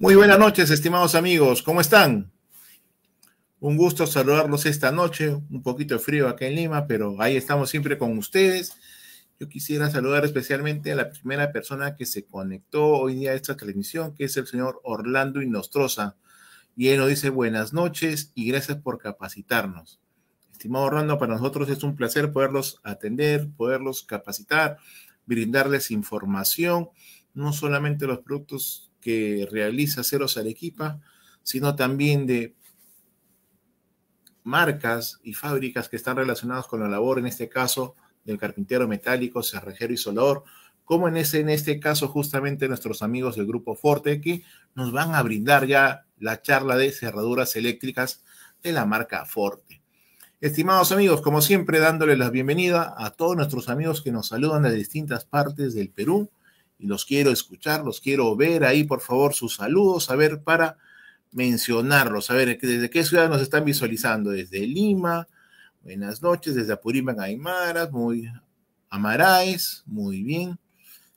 Muy buenas noches, estimados amigos, ¿cómo están? Un gusto saludarlos esta noche, un poquito de frío acá en Lima, pero ahí estamos siempre con ustedes. Yo quisiera saludar especialmente a la primera persona que se conectó hoy día a esta transmisión, que es el señor Orlando Inostroza. Y él nos dice buenas noches y gracias por capacitarnos. Estimado Orlando, para nosotros es un placer poderlos atender, poderlos capacitar, brindarles información, no solamente los productos que realiza Ceros Arequipa, sino también de marcas y fábricas que están relacionadas con la labor, en este caso del carpintero metálico, cerrajero y solador, como en este, en este caso justamente nuestros amigos del grupo Forte, que nos van a brindar ya la charla de cerraduras eléctricas de la marca Forte. Estimados amigos, como siempre, dándole la bienvenida a todos nuestros amigos que nos saludan de distintas partes del Perú y los quiero escuchar, los quiero ver ahí, por favor, sus saludos, a ver, para mencionarlos, a ver, desde qué ciudad nos están visualizando, desde Lima, buenas noches, desde Apurímac, Aymaras, muy Amaraes, muy bien,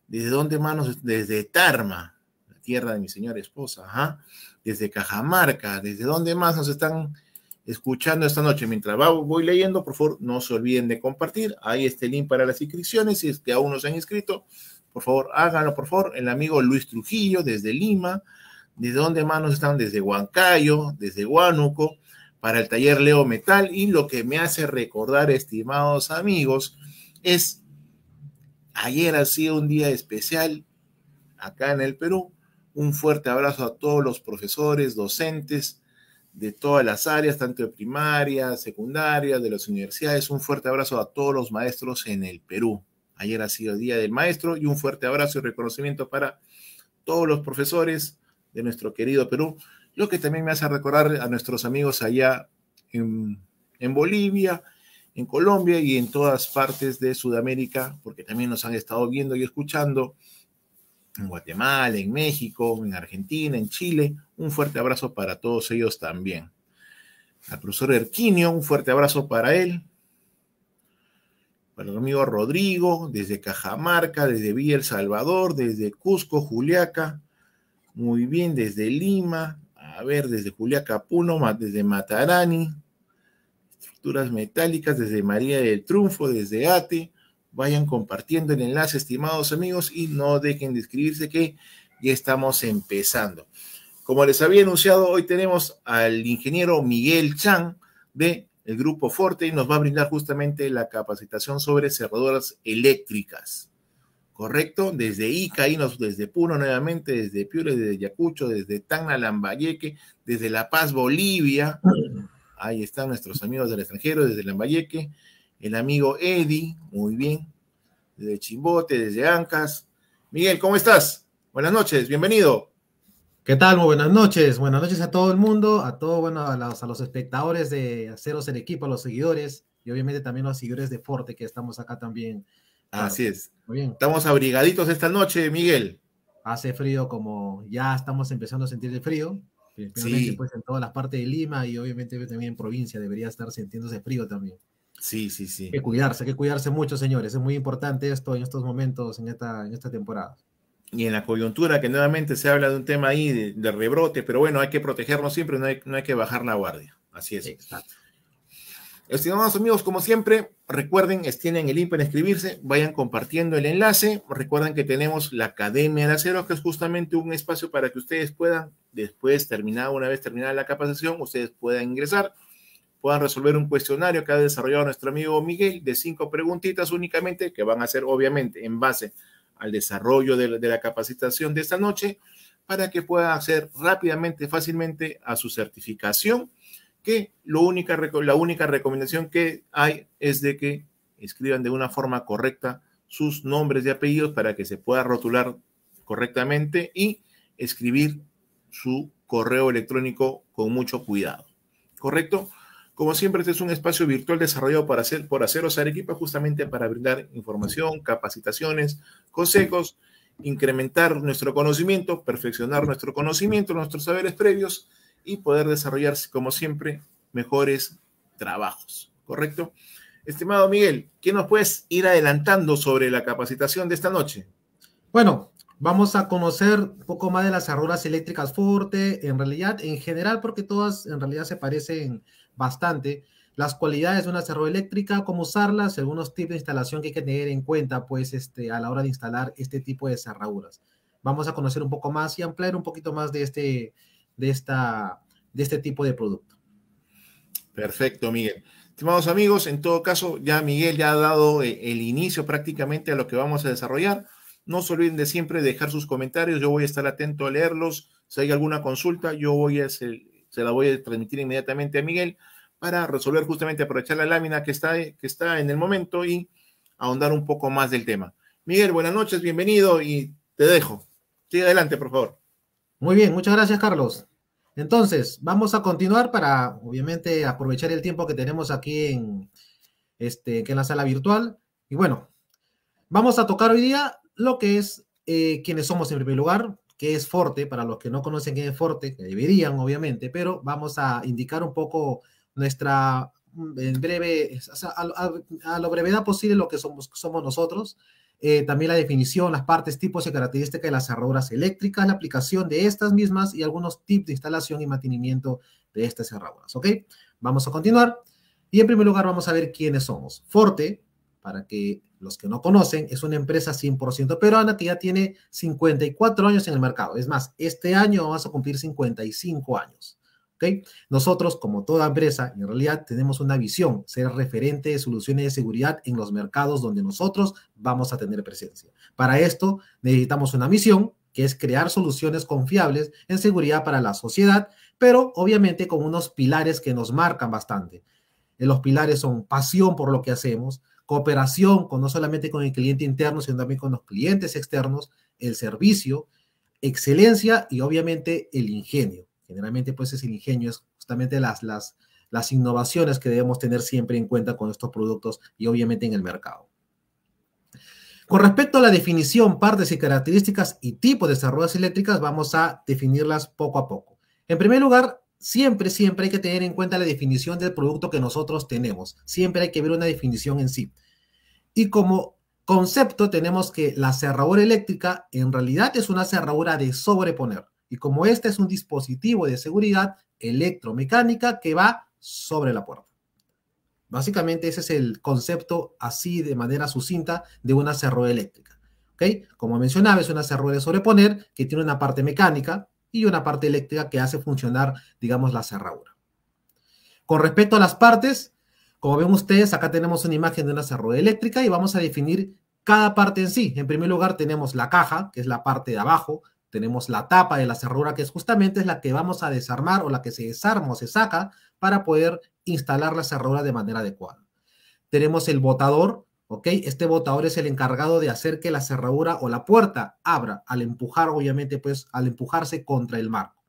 desde dónde más nos, desde Tarma, la tierra de mi señora esposa, ajá, desde Cajamarca, desde dónde más nos están escuchando esta noche. Mientras voy leyendo, por favor, no se olviden de compartir. Ahí este link para las inscripciones, si es que aún no se han inscrito, por favor, háganlo, por favor. El amigo Luis Trujillo desde Lima. ¿Desde dónde manos están? Desde Huancayo, desde Huánuco, para el taller Leo Metal. Y lo que me hace recordar, estimados amigos, es ayer ha sido un día especial acá en el Perú. Un fuerte abrazo a todos los profesores, docentes de todas las áreas, tanto de primaria, secundaria, de las universidades. Un fuerte abrazo a todos los maestros en el Perú. Ayer ha sido el Día del Maestro y un fuerte abrazo y reconocimiento para todos los profesores de nuestro querido Perú, lo que también me hace recordar a nuestros amigos allá en, Bolivia, en Colombia y en todas partes de Sudamérica, porque también nos han estado viendo y escuchando en Guatemala, en México, en Argentina, en Chile. Un fuerte abrazo para todos ellos también. Al profesor Erquinio, un fuerte abrazo para él el amigo Rodrigo, desde Cajamarca, desde Villa El Salvador, desde Cusco, Juliaca, muy bien, desde Lima, a ver, desde Juliaca Puno, desde Matarani, estructuras metálicas, desde María del Triunfo, desde ATE. Vayan compartiendo el enlace, estimados amigos, y no dejen de escribirse que ya estamos empezando. Como les había anunciado, hoy tenemos al ingeniero Miguel Chan de el grupo Forte nos va a brindar justamente la capacitación sobre cerraduras eléctricas. ¿Correcto? Desde Ica, desde Puno nuevamente, desde Piura, desde Yacucho, desde Tacna, Lambayeque, desde La Paz, Bolivia. Ahí están nuestros amigos del extranjero, desde Lambayeque. El amigo Eddie, muy bien. Desde Chimbote, desde Ancas. Miguel, ¿cómo estás? Buenas noches, bienvenido. ¿Qué tal? Muy buenas noches. Buenas noches a todo el mundo, a todos, bueno, a los, espectadores de Aceros el Equipo, a los seguidores y obviamente también a los seguidores de Forte que estamos acá también. Así es. Muy bien. Estamos abrigaditos esta noche, Miguel. Hace frío como ya estamos empezando a sentir el frío. Sí. Pues, en todas las partes de Lima y obviamente también en provincia debería estar sintiéndose frío también. Sí, sí, sí. Hay que cuidarse, hay que cuidarse mucho, señores. Es muy importante esto en estos momentos, en esta, en esta temporada y en la coyuntura que nuevamente se habla de un tema ahí de, rebrote, pero bueno, hay que protegernos siempre, no hay, que bajar la guardia. Así es. Estimados amigos, como siempre, recuerden, tienen el link para inscribirse, vayan compartiendo el enlace. Recuerden que tenemos la Academia de Acero, que es justamente un espacio para que ustedes puedan, después terminada, una vez terminada la capacitación, ustedes puedan ingresar, puedan resolver un cuestionario que ha desarrollado nuestro amigo Miguel de cinco preguntitas únicamente, que van a ser obviamente en base al desarrollo de la, capacitación de esta noche para que pueda hacer rápidamente, fácilmente a su certificación, que única, la única recomendación que hay es de que escriban de una forma correcta sus nombres y apellidos para que se pueda rotular correctamente y escribir su correo electrónico con mucho cuidado. ¿Correcto? Como siempre, este es un espacio virtual desarrollado por hacer, por Acero Arequipa justamente para brindar información, capacitaciones, consejos, incrementar nuestro conocimiento, perfeccionar nuestro conocimiento, nuestros saberes previos y poder desarrollar, como siempre, mejores trabajos. ¿Correcto? Estimado Miguel, ¿qué nos puedes ir adelantando sobre la capacitación de esta noche? Bueno, Vamos a conocer un poco más de las arrugas eléctricas fuerte en realidad, en general, porque todas en realidad se parecen bastante las cualidades de una cerradura eléctrica, cómo usarlas, algunos tipos de instalación que hay que tener en cuenta pues, este, a la hora de instalar este tipo de cerraduras. Vamos a conocer un poco más y ampliar un poquito más de este, de esta, de este tipo de producto. Perfecto, Miguel. Estimados amigos, en todo caso, ya Miguel ya ha dado eh, el inicio prácticamente a lo que vamos a desarrollar. No se olviden de siempre dejar sus comentarios, yo voy a estar atento a leerlos. Si hay alguna consulta, yo voy a hacer se la voy a transmitir inmediatamente a Miguel para resolver justamente aprovechar la lámina que está, que está en el momento y ahondar un poco más del tema. Miguel, buenas noches, bienvenido y te dejo. Sigue adelante, por favor. Muy bien, muchas gracias, Carlos. Entonces, vamos a continuar para, obviamente, aprovechar el tiempo que tenemos aquí en, este, que la sala virtual. Y bueno, vamos a tocar hoy día lo que es eh, Quienes quiénes somos en primer lugar, qué es Forte, para los que no conocen qué es Forte, que deberían obviamente, pero vamos a indicar un poco nuestra mm, en breve, a, lo la brevedad posible lo que somos, somos nosotros, eh, también la definición, las partes, tipos y características de las cerraduras eléctricas, la aplicación de estas mismas y algunos tips de instalación y mantenimiento de estas cerraduras, ¿ok? Vamos a continuar. Y en primer lugar vamos a ver quiénes somos. Forte, para que los que no conocen, es una empresa 100% pero que ya tiene 54 años en el mercado. Es más, este año vamos a cumplir 55 años. Nosotros, como toda empresa, en realidad tenemos una visión, ser referente de soluciones de seguridad en los mercados donde nosotros vamos a tener presencia. Para esto necesitamos una misión, que es crear soluciones confiables en seguridad para la sociedad, pero obviamente con unos pilares que nos marcan bastante. Eh, los pilares son pasión por lo que hacemos, cooperación con no solamente con el cliente interno, sino también con los clientes externos, el servicio, excelencia y obviamente el ingenio. Generalmente pues es el ingenio, es justamente las, las, las innovaciones que debemos tener siempre en cuenta con estos productos y obviamente en el mercado. Con respecto a la definición, partes y características y tipos de estas ruedas eléctricas, vamos a definirlas poco a poco. En primer lugar, siempre, siempre hay que tener en cuenta la definición del producto que nosotros tenemos. Siempre hay que ver una definición en sí. Y como concepto tenemos que la cerradura eléctrica en realidad es una cerradura de sobreponer. Y como este es un dispositivo de seguridad electromecánica que va sobre la puerta. Básicamente ese es el concepto así de manera sucinta de una cerradura eléctrica. ¿Ok? Como mencionaba, es una cerradura de sobreponer que tiene una parte mecánica, y una parte eléctrica que hace funcionar, digamos, la cerradura. Con respecto a las partes, como ven ustedes, acá tenemos una imagen de una cerradura eléctrica y vamos a definir cada parte en sí. En primer lugar, tenemos la caja, que es la parte de abajo, tenemos la tapa de la cerradura, que es justamente la que vamos a desarmar o la que se desarma o se saca para poder instalar la cerradura de manera adecuada. Tenemos el botador, este botador es el encargado de hacer que la cerradura o la puerta abra al empujar, obviamente, pues al empujarse contra el marco.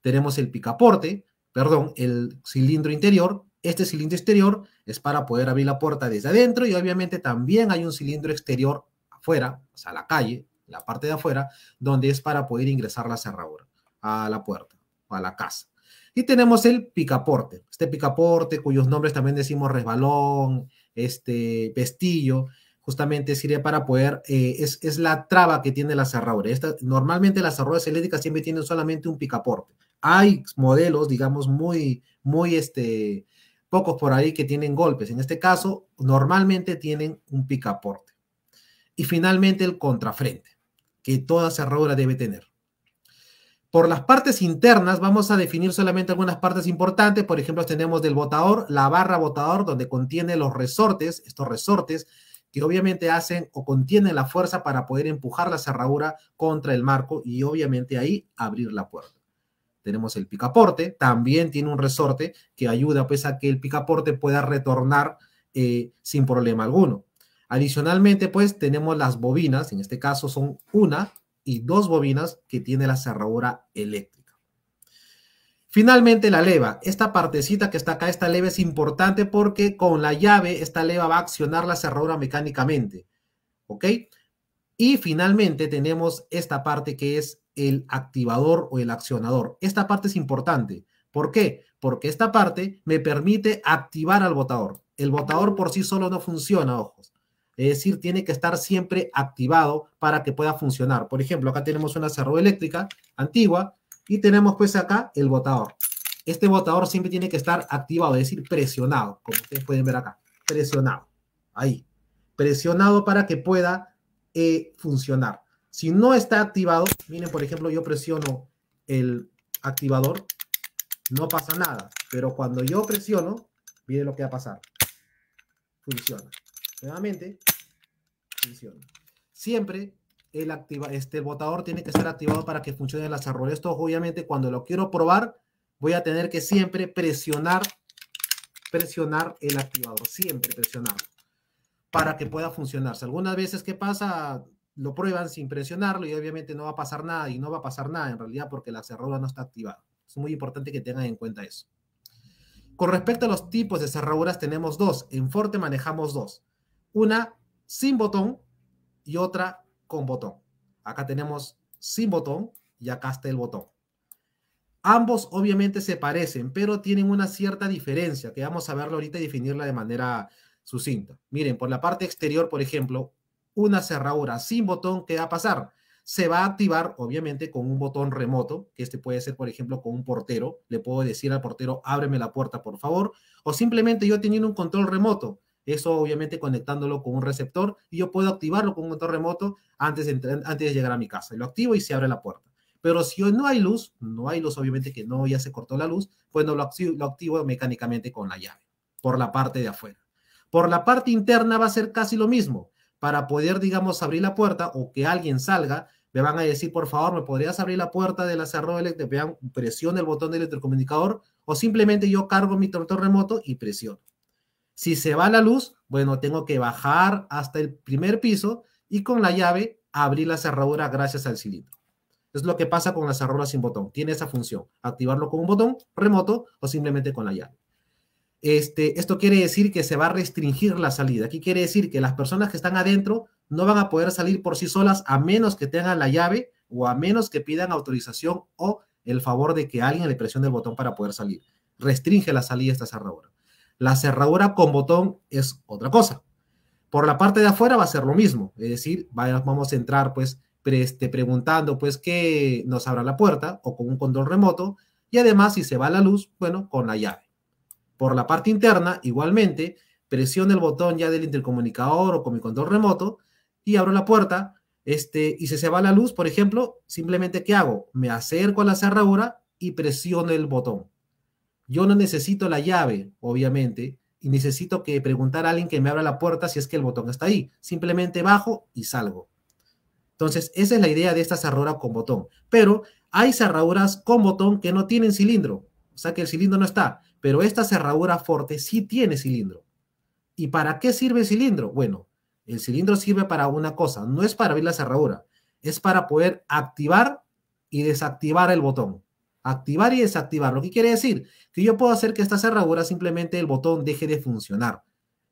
Tenemos el picaporte, perdón, el cilindro interior. Este cilindro exterior es para poder abrir la puerta desde adentro y obviamente también hay un cilindro exterior afuera, o sea, la calle, la parte de afuera, donde es para poder ingresar la cerradura a la puerta o a la casa. Y tenemos el picaporte, este picaporte cuyos nombres también decimos resbalón, este pestillo, justamente sirve para poder, eh, es, la traba que tiene la cerradura. normalmente las cerraduras eléctricas siempre tienen solamente un picaporte. Hay modelos, digamos, muy, muy, este, pocos por ahí que tienen golpes. En este caso, normalmente tienen un picaporte. Y finalmente el contrafrente, que toda cerradura debe tener. Por las partes internas vamos a definir solamente algunas partes importantes. Por ejemplo, tenemos del botador, la barra botador, donde contiene los resortes, estos resortes que obviamente hacen o contienen la fuerza para poder empujar la cerradura contra el marco y obviamente ahí abrir la puerta. Tenemos el picaporte, también tiene un resorte que ayuda pues a que el picaporte pueda retornar eh, sin problema alguno. Adicionalmente pues tenemos las bobinas, en este caso son una, y dos bobinas que tiene la cerradura eléctrica. Finalmente la leva, esta partecita que está acá, esta leva es importante porque con la llave esta leva va a accionar la cerradura mecánicamente, ¿ok? Y finalmente tenemos esta parte que es el activador o el accionador. Esta parte es importante. ¿Por qué? Porque esta parte me permite activar al botador. El botador por sí solo no funciona, ojos es decir, tiene que estar siempre activado para que pueda funcionar. Por ejemplo, acá tenemos una cerradura eléctrica antigua y tenemos pues acá el botador. Este botador siempre tiene que estar activado, es decir, presionado, como ustedes pueden ver acá, presionado, ahí, presionado para que pueda eh, funcionar. Si no está activado, miren, por ejemplo, yo presiono el activador, no pasa nada, pero cuando yo presiono, miren lo que va a pasar. Funciona. Nuevamente, Siempre el, activa, este, tiene que estar activado para que funcione las cerradura Esto obviamente cuando lo quiero probar voy a tener que siempre presionar, presionar el activador, siempre presionar para que pueda funcionarse. Algunas veces, ¿qué pasa? Lo prueban sin presionarlo y obviamente no va a pasar nada y no va a pasar nada en realidad porque la cerradura no está activada. Es muy importante que tengan en cuenta eso. Con respecto a los tipos de cerraduras, tenemos dos. En Forte manejamos dos. Una sin botón y otra con botón. Acá tenemos sin botón y acá está el botón. Ambos obviamente se parecen, pero tienen una cierta diferencia que vamos a verlo ahorita y definirla de manera sucinta. Miren, por la parte exterior, por ejemplo, una cerradura sin botón, ¿qué va a pasar? Se va a activar, obviamente, con un botón remoto, que este puede ser, por ejemplo, con un portero. Le puedo decir al portero, ábreme la puerta, por favor. O simplemente yo teniendo un control remoto, eso obviamente conectándolo con un receptor y yo puedo activarlo con un motor remoto antes de, antes de llegar a mi casa. Lo activo y se abre la puerta. Pero si hoy no hay luz, no hay luz, obviamente que no, ya se cortó la luz, pues no lo activo, lo activo mecánicamente con la llave, por la parte de afuera. Por la parte interna va a ser casi lo mismo. Para poder, digamos, abrir la puerta o que alguien salga, me van a decir, por favor, ¿me podrías abrir la puerta de la eléctrico Vean, Presiona el botón del electrocomunicador o simplemente yo cargo mi motor remoto y presiono. Si se va la luz, bueno, tengo que bajar hasta el primer piso y con la llave abrir la cerradura gracias al cilindro. Es lo que pasa con la cerradura sin botón. Tiene esa función, activarlo con un botón remoto o simplemente con la llave. Este, esto quiere decir que se va a restringir la salida. Aquí quiere decir que las personas que están adentro no van a poder salir por sí solas a menos que tengan la llave o a menos que pidan autorización o el favor de que alguien le presione el botón para poder salir. Restringe la salida esta cerradura. La cerradura con botón es otra cosa. Por la parte de afuera va a ser lo mismo, es decir, vamos a entrar pues este, preguntando pues que nos abra la puerta o con un control remoto y además si se va la luz, bueno, con la llave. Por la parte interna, igualmente, presiono el botón ya del intercomunicador o con mi control remoto y abro la puerta. Este, y si se va la luz, por ejemplo, simplemente ¿qué hago? Me acerco a la cerradura y presiono el botón. Yo no necesito la llave, obviamente, y necesito que preguntar a alguien que me abra la puerta si es que el botón está ahí. Simplemente bajo y salgo. Entonces, esa es la idea de esta cerradura con botón. Pero hay cerraduras con botón que no tienen cilindro, o sea que el cilindro no está, pero esta cerradura fuerte sí tiene cilindro. ¿Y para qué sirve el cilindro? Bueno, el cilindro sirve para una cosa, no es para abrir la cerradura, es para poder activar y desactivar el botón. Activar y desactivar. Lo que quiere decir que yo puedo hacer que esta cerradura simplemente el botón deje de funcionar.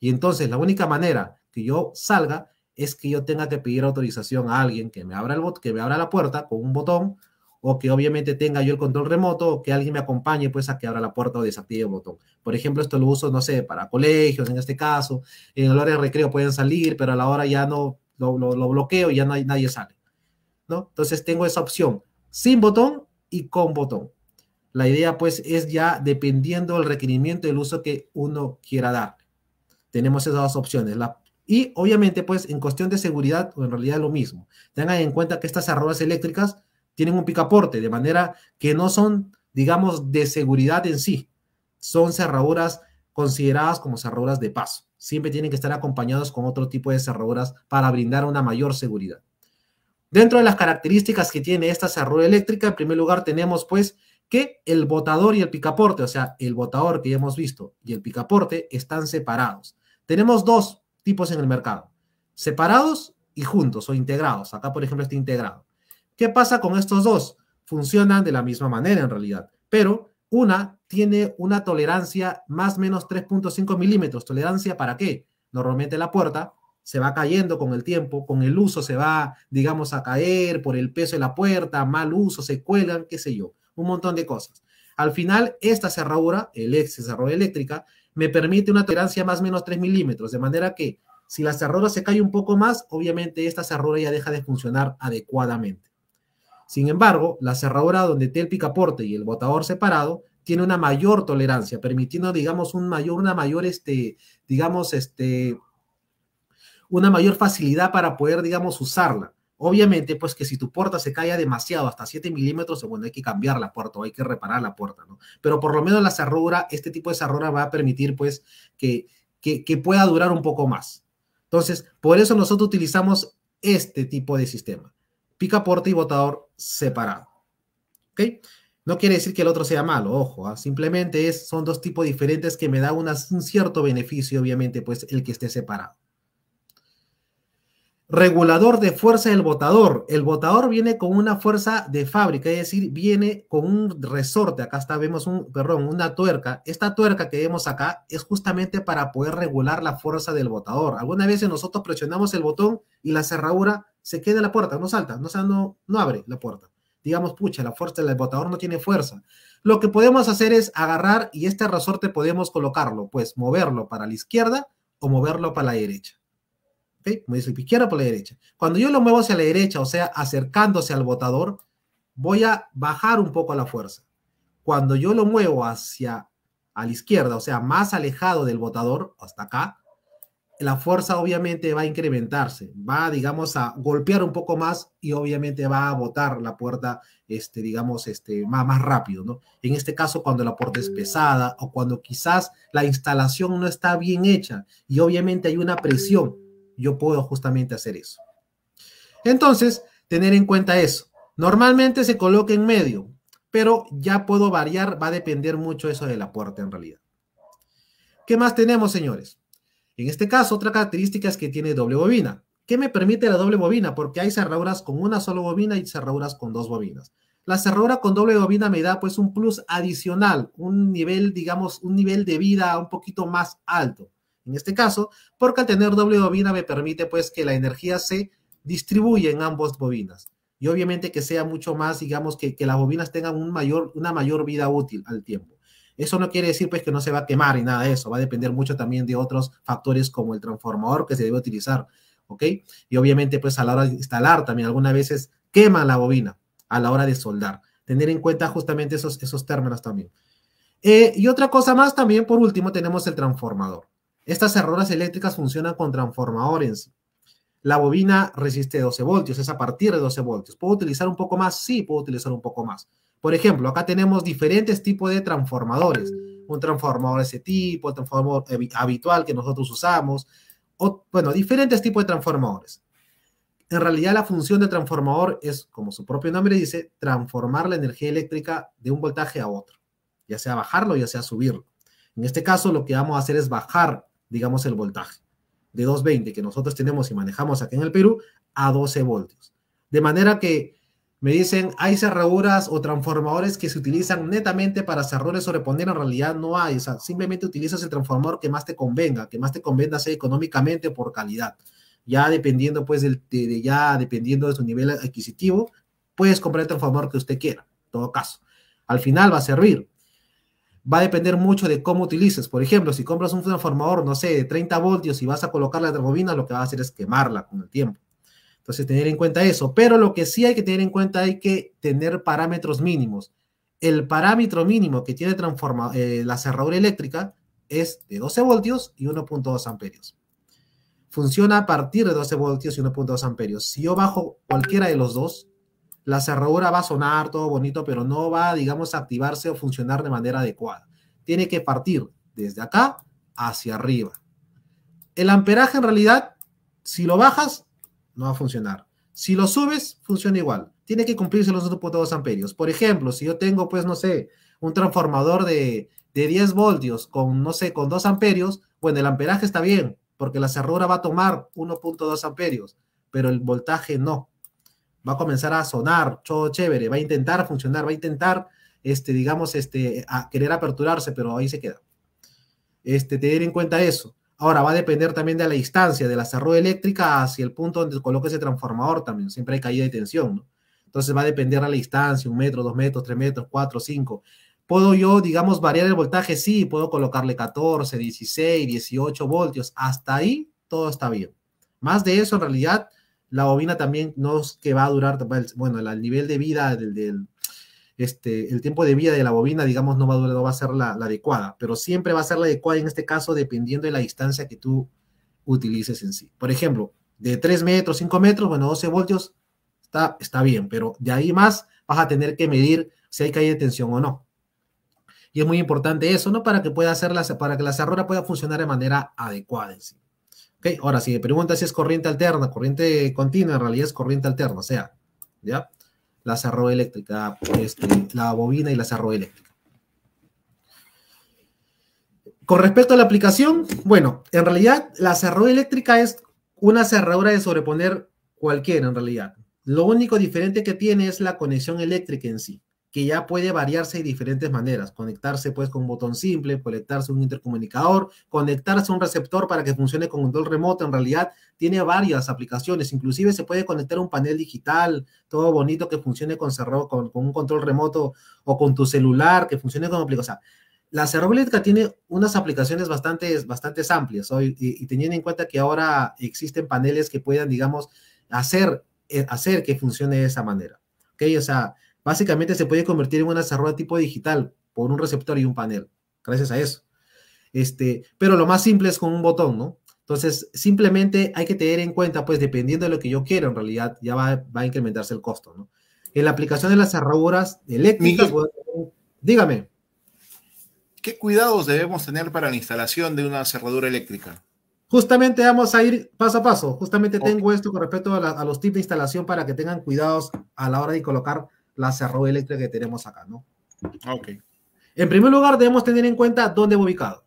Y entonces la única manera que yo salga es que yo tenga que pedir autorización a alguien que me abra el bot que me abra la puerta con un botón o que obviamente tenga yo el control remoto o que alguien me acompañe pues a que abra la puerta o desactive el botón. Por ejemplo, esto lo uso, no sé, para colegios en este caso, en el hora de recreo pueden salir, pero a la hora ya no lo, bloqueo ya nadie sale, ¿no? Entonces tengo esa opción sin botón y con botón. La idea pues es ya dependiendo del requerimiento el uso que uno quiera dar. Tenemos esas dos opciones. La, y obviamente pues en cuestión de seguridad, o en realidad lo mismo. Tengan en cuenta que estas cerraduras eléctricas tienen un picaporte, de manera que no son, digamos, de seguridad en sí. Son cerraduras consideradas como cerraduras de paso. Siempre tienen que estar acompañadas con otro tipo de cerraduras para brindar una mayor seguridad. Dentro de las características que tiene esta cerradura eléctrica, en primer lugar tenemos pues que el botador y el picaporte, o sea, el botador que hemos visto y el picaporte están separados. Tenemos dos tipos en el mercado, separados y juntos o integrados. Acá, por ejemplo, está integrado. ¿Qué pasa con estos dos? Funcionan de la misma manera en realidad, pero una tiene una tolerancia más o menos 3.5 milímetros. ¿Tolerancia para qué? Normalmente la puerta se va cayendo con el tiempo, con el uso se va, digamos, a caer por el peso de la puerta, mal uso, se cuelan, qué sé yo, un montón de cosas. Al final, esta cerradura, el ex cerradura eléctrica, me permite una tolerancia más o menos 3 milímetros, de manera que si la cerradura se cae un poco más, obviamente esta cerradura ya deja de funcionar adecuadamente. Sin embargo, la cerradura donde esté el picaporte y el botador separado tiene una mayor tolerancia, permitiendo, digamos, un mayor, una mayor, este, digamos, este, una mayor facilidad para poder, digamos, usarla. Obviamente, pues que si tu puerta se cae demasiado, hasta 7 milímetros, bueno, hay que cambiar la puerta o hay que reparar la puerta, ¿no? Pero por lo menos la cerradura, este tipo de cerradura va a permitir, pues, que, pueda durar un poco más. Entonces, por eso nosotros utilizamos este tipo de sistema. Picaporte y botador separado. ¿Ok? No quiere decir que el otro sea malo, ojo, ¿ah? simplemente es, son dos tipos diferentes que me da un cierto beneficio, obviamente, pues el que esté separado regulador de fuerza del botador. El botador viene con una fuerza de fábrica, es decir, viene con un resorte. Acá está, vemos un, perdón, una tuerca. Esta tuerca que vemos acá es justamente para poder regular la fuerza del botador. Algunas veces nosotros presionamos el botón y la cerradura se queda en la puerta, no salta, no, no abre la puerta. Digamos, pucha, la fuerza del botador no tiene fuerza. Lo que podemos hacer es agarrar y este resorte podemos colocarlo, pues moverlo para la izquierda o moverlo para la derecha. ¿okay? Como dice, pues, izquierda por la derecha. Cuando yo lo muevo hacia la derecha, o sea, acercándose al botador, voy a bajar un poco la fuerza. Cuando yo lo muevo hacia a la izquierda, o sea, más alejado del botador, hasta acá, la fuerza obviamente va a incrementarse, va, digamos, a golpear un poco más y obviamente va a botar la puerta, este, digamos, este, más, más rápido, ¿no? En este caso, cuando la puerta es pesada o cuando quizás la instalación no está bien hecha y obviamente hay una presión yo puedo justamente hacer eso. Entonces, tener en cuenta eso. Normalmente se coloca en medio, pero ya puedo variar, va a depender mucho eso de la puerta en realidad. ¿Qué más tenemos, señores? En este caso, otra característica es que tiene doble bobina. ¿Qué me permite la doble bobina? Porque hay cerraduras con una sola bobina y cerraduras con dos bobinas. La cerradura con doble bobina me da pues un plus adicional, un nivel, digamos, un nivel de vida un poquito más alto en este caso, porque al tener doble bobina me permite pues que la energía se distribuya en ambas bobinas. Y obviamente que sea mucho más, digamos, que, que las bobinas tengan un mayor, una mayor vida útil al tiempo. Eso no quiere decir pues que no se va a quemar y nada de eso, va a depender mucho también de otros factores como el transformador que se debe utilizar, ¿ok? Y obviamente pues a la hora de instalar también algunas veces quema la bobina a la hora de soldar. Tener en cuenta justamente esos, esos términos también. Eh, y otra cosa más también, por último, tenemos el transformador. Estas cerraduras eléctricas funcionan con transformadores. La bobina resiste 12 voltios, es a partir de 12 voltios. ¿Puedo utilizar un poco más? Sí, puedo utilizar un poco más. Por ejemplo, acá tenemos diferentes tipos de transformadores. Un transformador de ese tipo, el transformador habitual que nosotros usamos. O, bueno, diferentes tipos de transformadores. En realidad la función del transformador es, como su propio nombre dice, transformar la energía eléctrica de un voltaje a otro, ya sea bajarlo, ya sea subirlo. En este caso lo que vamos a hacer es bajar digamos, el voltaje de 220 que nosotros tenemos y manejamos aquí en el Perú a 12 voltios. De manera que me dicen, hay cerraduras o transformadores que se utilizan netamente para o reponer? en realidad no hay, o simplemente utilizas el transformador que más te convenga, que más te convenga sea económicamente por calidad. Ya dependiendo pues del, ya dependiendo de su nivel adquisitivo, puedes comprar el transformador que usted quiera, en todo caso. Al final va a servir, va a depender mucho de cómo utilices. Por ejemplo, si compras un transformador, no sé, de 30 voltios y vas a colocar la bobina, lo que va a hacer es quemarla con el tiempo. Entonces, tener en cuenta eso. Pero lo que sí hay que tener en cuenta, hay que tener parámetros mínimos. El parámetro mínimo que tiene eh, la cerradura eléctrica es de 12 voltios y 1.2 amperios. Funciona a partir de 12 voltios y 1.2 amperios. Si yo bajo cualquiera de los dos, la cerradura va a sonar todo bonito, pero no va, digamos, a activarse o funcionar de manera adecuada. Tiene que partir desde acá hacia arriba. El amperaje en realidad, si lo bajas, no va a funcionar. Si lo subes, funciona igual. Tiene que cumplirse los 2.2 amperios. Por ejemplo, si yo tengo, pues, no sé, un transformador de, de 10 voltios con, no sé, con 2 amperios, bueno, el amperaje está bien, porque la cerradura va a tomar 1.2 amperios, pero el voltaje no va a comenzar a sonar, todo chévere, va a intentar funcionar, va a intentar, este, digamos, este, a querer aperturarse, pero ahí se queda. Este, tener en cuenta eso. Ahora va a depender también de la distancia de la cerradura eléctrica hacia el punto donde coloque ese transformador también. Siempre hay caída de tensión, ¿no? Entonces va a depender de la distancia, un metro, dos metros, tres metros, cuatro, cinco. ¿Puedo yo, digamos, variar el voltaje? Sí, puedo colocarle 14, 16, 18 voltios. Hasta ahí todo está bien. Más de eso, en realidad, la bobina también no es que va a durar, bueno, el, nivel de vida del, este, el tiempo de vida de la bobina, digamos, no va a, va a ser la, adecuada, pero siempre va a ser la adecuada en este caso dependiendo de la distancia que tú utilices en sí. Por ejemplo, de 3 metros, 5 metros, bueno, 12 voltios está, está bien, pero de ahí más vas a tener que medir si hay caída de tensión o no. Y es muy importante eso, ¿no? Para que pueda hacer la, para que la cerradura pueda funcionar de manera adecuada en sí. ¿Ok? Ahora, si me pregunta si es corriente alterna, corriente continua, en realidad es corriente alterna, o sea, ¿ya? La eléctrica, eléctrica, este, la bobina y la eléctrica. Con respecto a la aplicación, bueno, en realidad la eléctrica es una cerradura de sobreponer cualquiera en realidad. Lo único diferente que tiene es la conexión eléctrica en sí ya puede variarse de diferentes maneras. Conectarse pues con un botón simple, conectarse un intercomunicador, conectarse a un receptor para que funcione con un control remoto. En realidad tiene varias aplicaciones. Inclusive se puede conectar un panel digital, todo bonito que funcione con, cerro, con, un control remoto o con tu celular, que funcione con aplicación. O sea, la cerrobletica tiene unas aplicaciones bastante, bastante amplias hoy, y, teniendo en cuenta que ahora existen paneles que puedan, digamos, hacer, eh, hacer que funcione de esa manera. ¿Ok? O sea, Básicamente se puede convertir en una cerradura tipo digital por un receptor y un panel, gracias a eso. Este, pero lo más simple es con un botón, ¿no? Entonces, simplemente hay que tener en cuenta, pues dependiendo de lo que yo quiero, en realidad ya va, a incrementarse el costo, ¿no? En la aplicación de las cerraduras eléctricas, dígame. ¿Qué cuidados debemos tener para la instalación de una cerradura eléctrica? Justamente vamos a ir paso a paso. Justamente tengo esto con respecto a, a, los tips de instalación para que tengan cuidados a la hora de colocar la cerró eléctrica que tenemos acá, ¿no? Ah, ok. En primer lugar, debemos tener en cuenta dónde hemos ubicado.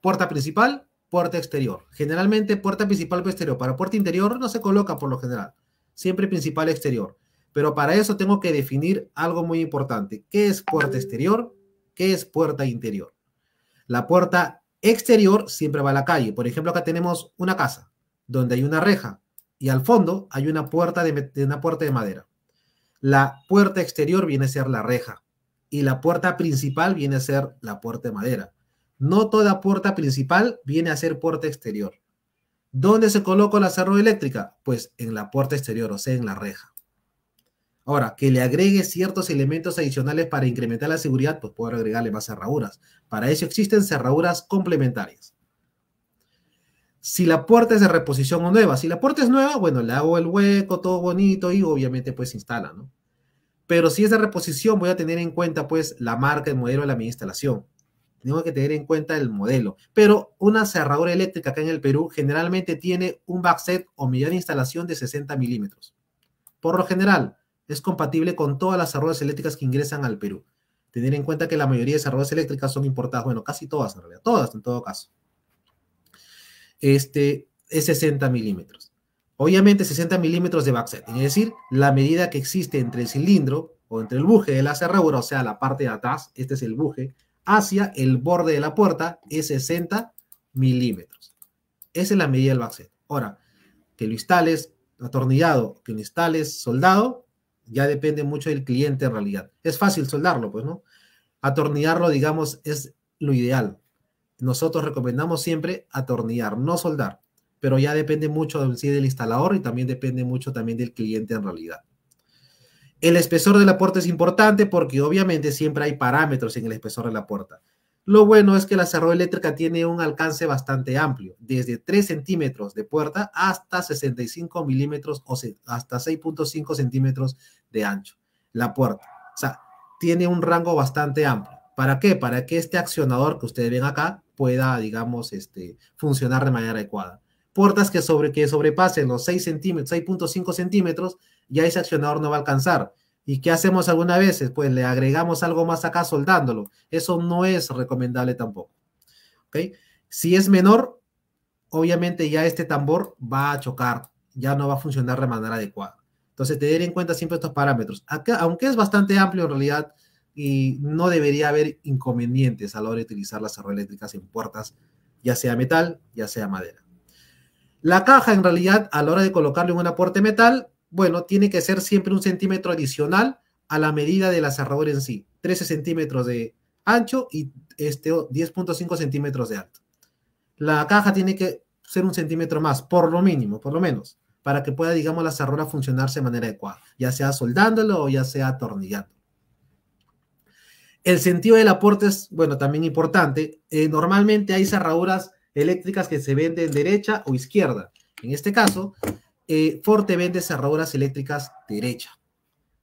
Puerta principal, puerta exterior. Generalmente, puerta principal o exterior. Para puerta interior no se coloca por lo general. Siempre principal e exterior. Pero para eso tengo que definir algo muy importante. ¿Qué es puerta exterior? ¿Qué es puerta interior? La puerta exterior siempre va a la calle. Por ejemplo, acá tenemos una casa donde hay una reja y al fondo hay una puerta de una puerta de madera. La puerta exterior viene a ser la reja y la puerta principal viene a ser la puerta de madera. No toda puerta principal viene a ser puerta exterior. ¿Dónde se coloca la cerradura eléctrica? Pues en la puerta exterior, o sea, en la reja. Ahora, que le agregue ciertos elementos adicionales para incrementar la seguridad, pues puedo agregarle más cerraduras. Para eso existen cerraduras complementarias si la puerta es de reposición o nueva. Si la puerta es nueva, bueno, le hago el hueco, todo bonito y obviamente pues se instala, ¿no? Pero si es de reposición, voy a tener en cuenta pues la marca, el modelo de la mi instalación. Tengo que tener en cuenta el modelo. Pero una cerradura eléctrica acá en el Perú generalmente tiene un backset o medida de instalación de 60 milímetros. Por lo general, es compatible con todas las cerraduras eléctricas que ingresan al Perú. Tener en cuenta que la mayoría de cerraduras eléctricas son importadas, bueno, casi todas en realidad, todas en todo caso este, es 60 milímetros. Obviamente 60 milímetros de backset. es decir, la medida que existe entre el cilindro o entre el buje de la cerradura, o sea, la parte de atrás, este es el buje, hacia el borde de la puerta es 60 milímetros. Esa es la medida del backset. Ahora, que lo instales atornillado, que lo instales soldado, ya depende mucho del cliente en realidad. Es fácil soldarlo, pues, ¿no? Atornillarlo, digamos, es lo ideal, nosotros recomendamos siempre atornillar, no soldar, pero ya depende mucho del, sí, del instalador y también depende mucho también del cliente en realidad. El espesor de la puerta es importante porque obviamente siempre hay parámetros en el espesor de la puerta. Lo bueno es que la cerradura eléctrica tiene un alcance bastante amplio, desde 3 centímetros de puerta hasta 65 milímetros o hasta 6.5 centímetros de ancho. La puerta, o sea, tiene un rango bastante amplio. ¿Para qué? Para que este accionador que ustedes ven acá pueda, digamos, este, funcionar de manera adecuada. Puertas que, sobre, que sobrepasen los 6 centímetros, 6.5 centímetros, ya ese accionador no va a alcanzar. ¿Y qué hacemos algunas veces? Pues le agregamos algo más acá soldándolo. Eso no es recomendable tampoco. ¿Okay? Si es menor, obviamente ya este tambor va a chocar, ya no va a funcionar de manera adecuada. Entonces, tener en cuenta siempre estos parámetros. Acá, aunque es bastante amplio en realidad, y no debería haber inconvenientes a la hora de utilizar las eléctricas en puertas, ya sea metal, ya sea madera. La caja, en realidad, a la hora de colocarle un aporte metal, bueno, tiene que ser siempre un centímetro adicional a la medida de la cerradura en sí, 13 centímetros de ancho y este, 10.5 centímetros de alto. La caja tiene que ser un centímetro más, por lo mínimo, por lo menos, para que pueda, digamos, la cerradura funcionarse de manera adecuada, ya sea soldándolo o ya sea atornillando. El sentido del aporte es, bueno, también importante. Eh, normalmente hay cerraduras eléctricas que se venden derecha o izquierda. En este caso, eh, vende cerraduras eléctricas derecha.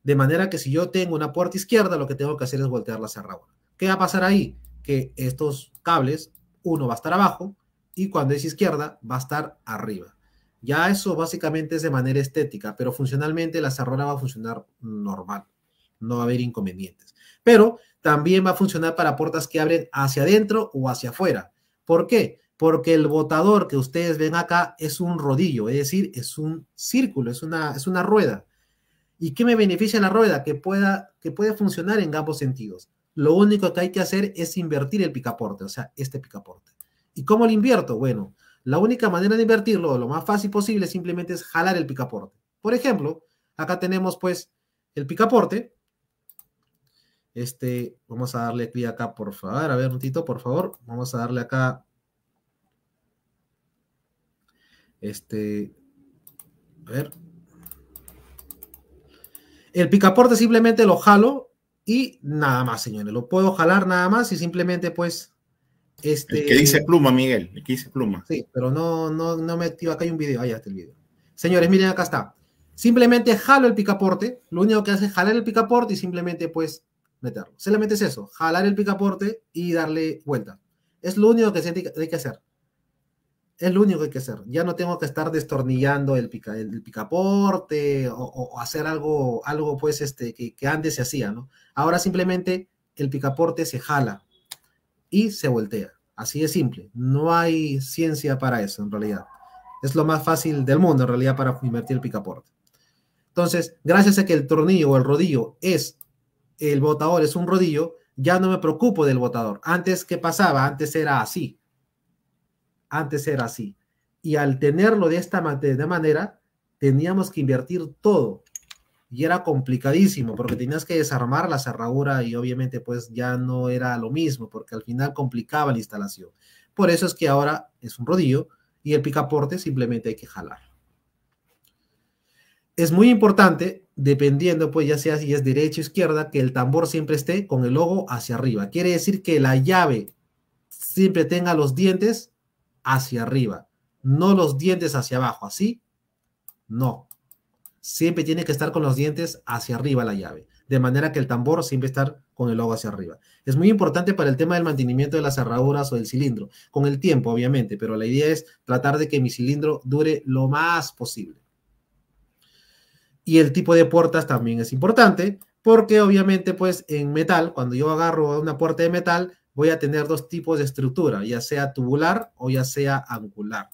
De manera que si yo tengo una puerta izquierda, lo que tengo que hacer es voltear la cerradura. ¿Qué va a pasar ahí? Que estos cables, uno va a estar abajo y cuando es izquierda, va a estar arriba. Ya eso básicamente es de manera estética, pero funcionalmente la cerradura va a funcionar normal. No va a haber inconvenientes pero también va a funcionar para puertas que abren hacia adentro o hacia afuera. ¿Por qué? Porque el botador que ustedes ven acá es un rodillo, es decir, es un círculo, es una, es una rueda. ¿Y qué me beneficia la rueda? Que pueda, que puede funcionar en ambos sentidos. Lo único que hay que hacer es invertir el picaporte, o sea, este picaporte. ¿Y cómo lo invierto? Bueno, la única manera de invertirlo, lo más fácil posible, simplemente es jalar el picaporte. Por ejemplo, acá tenemos pues el picaporte, este, vamos a darle clic acá, por favor. A ver, un tito, por favor. Vamos a darle acá. Este, a ver. El picaporte simplemente lo jalo y nada más, señores. Lo puedo jalar nada más y simplemente pues... Este, el que dice pluma, Miguel. El que dice pluma. Sí, pero no, no, no me activa, Acá hay un video. Ahí está el video. Señores, miren, acá está. Simplemente jalo el picaporte. Lo único que hace es jalar el picaporte y simplemente pues meterlo. Solamente es eso, jalar el picaporte y darle vuelta. Es lo único que hay que hacer. Es lo único que hay que hacer. Ya no tengo que estar destornillando el, el picaporte o, hacer algo, algo pues este, que, antes se hacía, ¿no? Ahora simplemente el picaporte se jala y se voltea. Así de simple. No hay ciencia para eso, en realidad. Es lo más fácil del mundo, en realidad, para invertir el picaporte. Entonces, gracias a que el tornillo o el rodillo es el botador es un rodillo, ya no me preocupo del botador. Antes, ¿qué pasaba? Antes era así. Antes era así. Y al tenerlo de esta manera, teníamos que invertir todo. Y era complicadísimo porque tenías que desarmar la cerradura y obviamente pues ya no era lo mismo porque al final complicaba la instalación. Por eso es que ahora es un rodillo y el picaporte simplemente hay que jalar. Es muy importante dependiendo, pues ya sea si es derecha o izquierda, que el tambor siempre esté con el logo hacia arriba. Quiere decir que la llave siempre tenga los dientes hacia arriba, no los dientes hacia abajo, así. No. Siempre tiene que estar con los dientes hacia arriba la llave, de manera que el tambor siempre esté con el logo hacia arriba. Es muy importante para el tema del mantenimiento de las cerraduras o del cilindro, con el tiempo obviamente, pero la idea es tratar de que mi cilindro dure lo más posible. Y el tipo de puertas también es importante, porque obviamente pues en metal, cuando yo agarro una puerta de metal, voy a tener dos tipos de estructura, ya sea tubular o ya sea angular.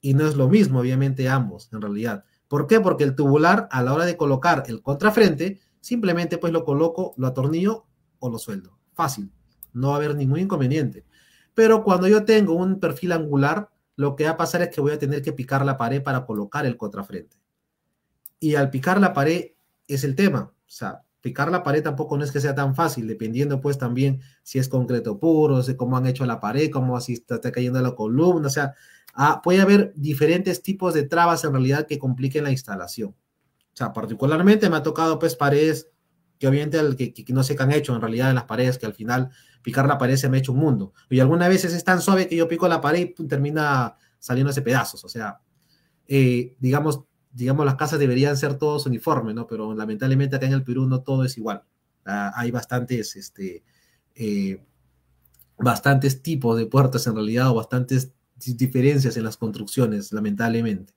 Y no es lo mismo, obviamente, ambos, en realidad. ¿Por qué? Porque el tubular, a la hora de colocar el contrafrente, simplemente pues lo coloco, lo atornillo o lo sueldo. Fácil, no va a haber ningún inconveniente. Pero cuando yo tengo un perfil angular, lo que va a pasar es que voy a tener que picar la pared para colocar el contrafrente. Y al picar la pared es el tema. O sea, picar la pared tampoco no es que sea tan fácil, dependiendo pues también si es concreto puro, si cómo han hecho la pared, cómo así está, cayendo la columna, o sea, ah, puede haber diferentes tipos de trabas en realidad que compliquen la instalación. O sea, particularmente me ha tocado pues paredes que obviamente que, no no se han hecho en realidad en las paredes, que al final picar la pared se me ha hecho un mundo. Y algunas veces es tan suave que yo pico la pared y termina saliendo ese pedazos. O sea, eh, digamos, digamos, las casas deberían ser todos uniformes, ¿no? Pero lamentablemente acá en el Perú no todo es igual. Ah, hay bastantes, este, eh, bastantes tipos de puertas en realidad o bastantes diferencias en las construcciones, lamentablemente.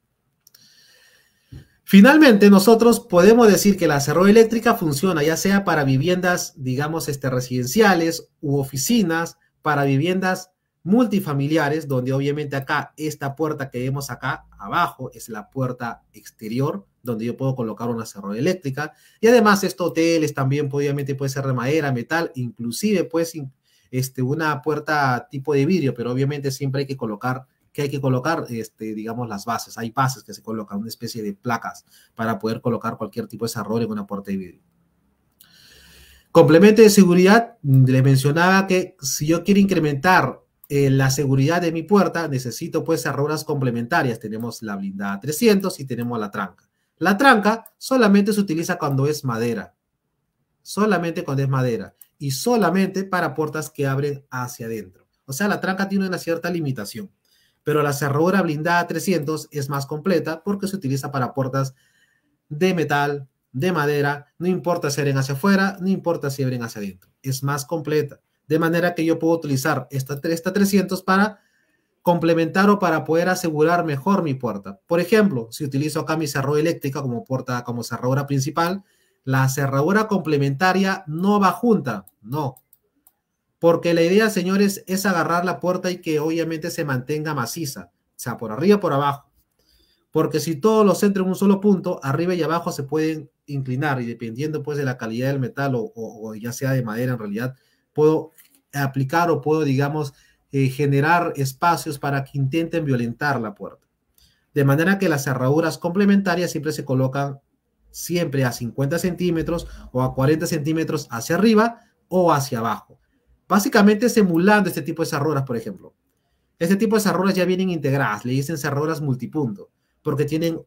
Finalmente, nosotros podemos decir que la cerradura eléctrica funciona ya sea para viviendas, digamos, este, residenciales u oficinas, para viviendas multifamiliares, donde obviamente acá, esta puerta que vemos acá abajo es la puerta exterior, donde yo puedo colocar una cerradura eléctrica. Y además, estos hoteles también pues, obviamente puede ser de madera, metal, inclusive pues este, una puerta tipo de vidrio, pero obviamente siempre hay que colocar que hay que colocar, este, digamos, las bases. Hay bases que se colocan, una especie de placas para poder colocar cualquier tipo de cerradura en una puerta de vidrio. Complemento de seguridad, le mencionaba que si yo quiero incrementar la seguridad de mi puerta, necesito pues cerraduras complementarias. Tenemos la blindada 300 y tenemos la tranca. La tranca solamente se utiliza cuando es madera. Solamente cuando es madera. Y solamente para puertas que abren hacia adentro. O sea, la tranca tiene una cierta limitación. Pero la cerradura blindada 300 es más completa porque se utiliza para puertas de metal, de madera. No importa si abren hacia afuera, no importa si abren hacia adentro. Es más completa. De manera que yo puedo utilizar esta, esta 300 para complementar o para poder asegurar mejor mi puerta. Por ejemplo, si utilizo acá mi cerradura eléctrica como puerta, como cerradura principal, la cerradura complementaria no va junta, no. Porque la idea, señores, es agarrar la puerta y que obviamente se mantenga maciza, o sea, por arriba, por abajo. Porque si todos los centros en un solo punto, arriba y abajo se pueden inclinar y dependiendo pues de la calidad del metal o ya sea de madera en realidad, puedo aplicar o puedo, digamos, eh, generar espacios para que intenten violentar la puerta. De manera que las cerraduras complementarias siempre se colocan siempre a 50 centímetros o a 40 centímetros hacia arriba o hacia abajo. Básicamente simulando este tipo de cerraduras, por ejemplo. Este tipo de cerraduras ya vienen integradas, le dicen cerraduras multipunto, porque tienen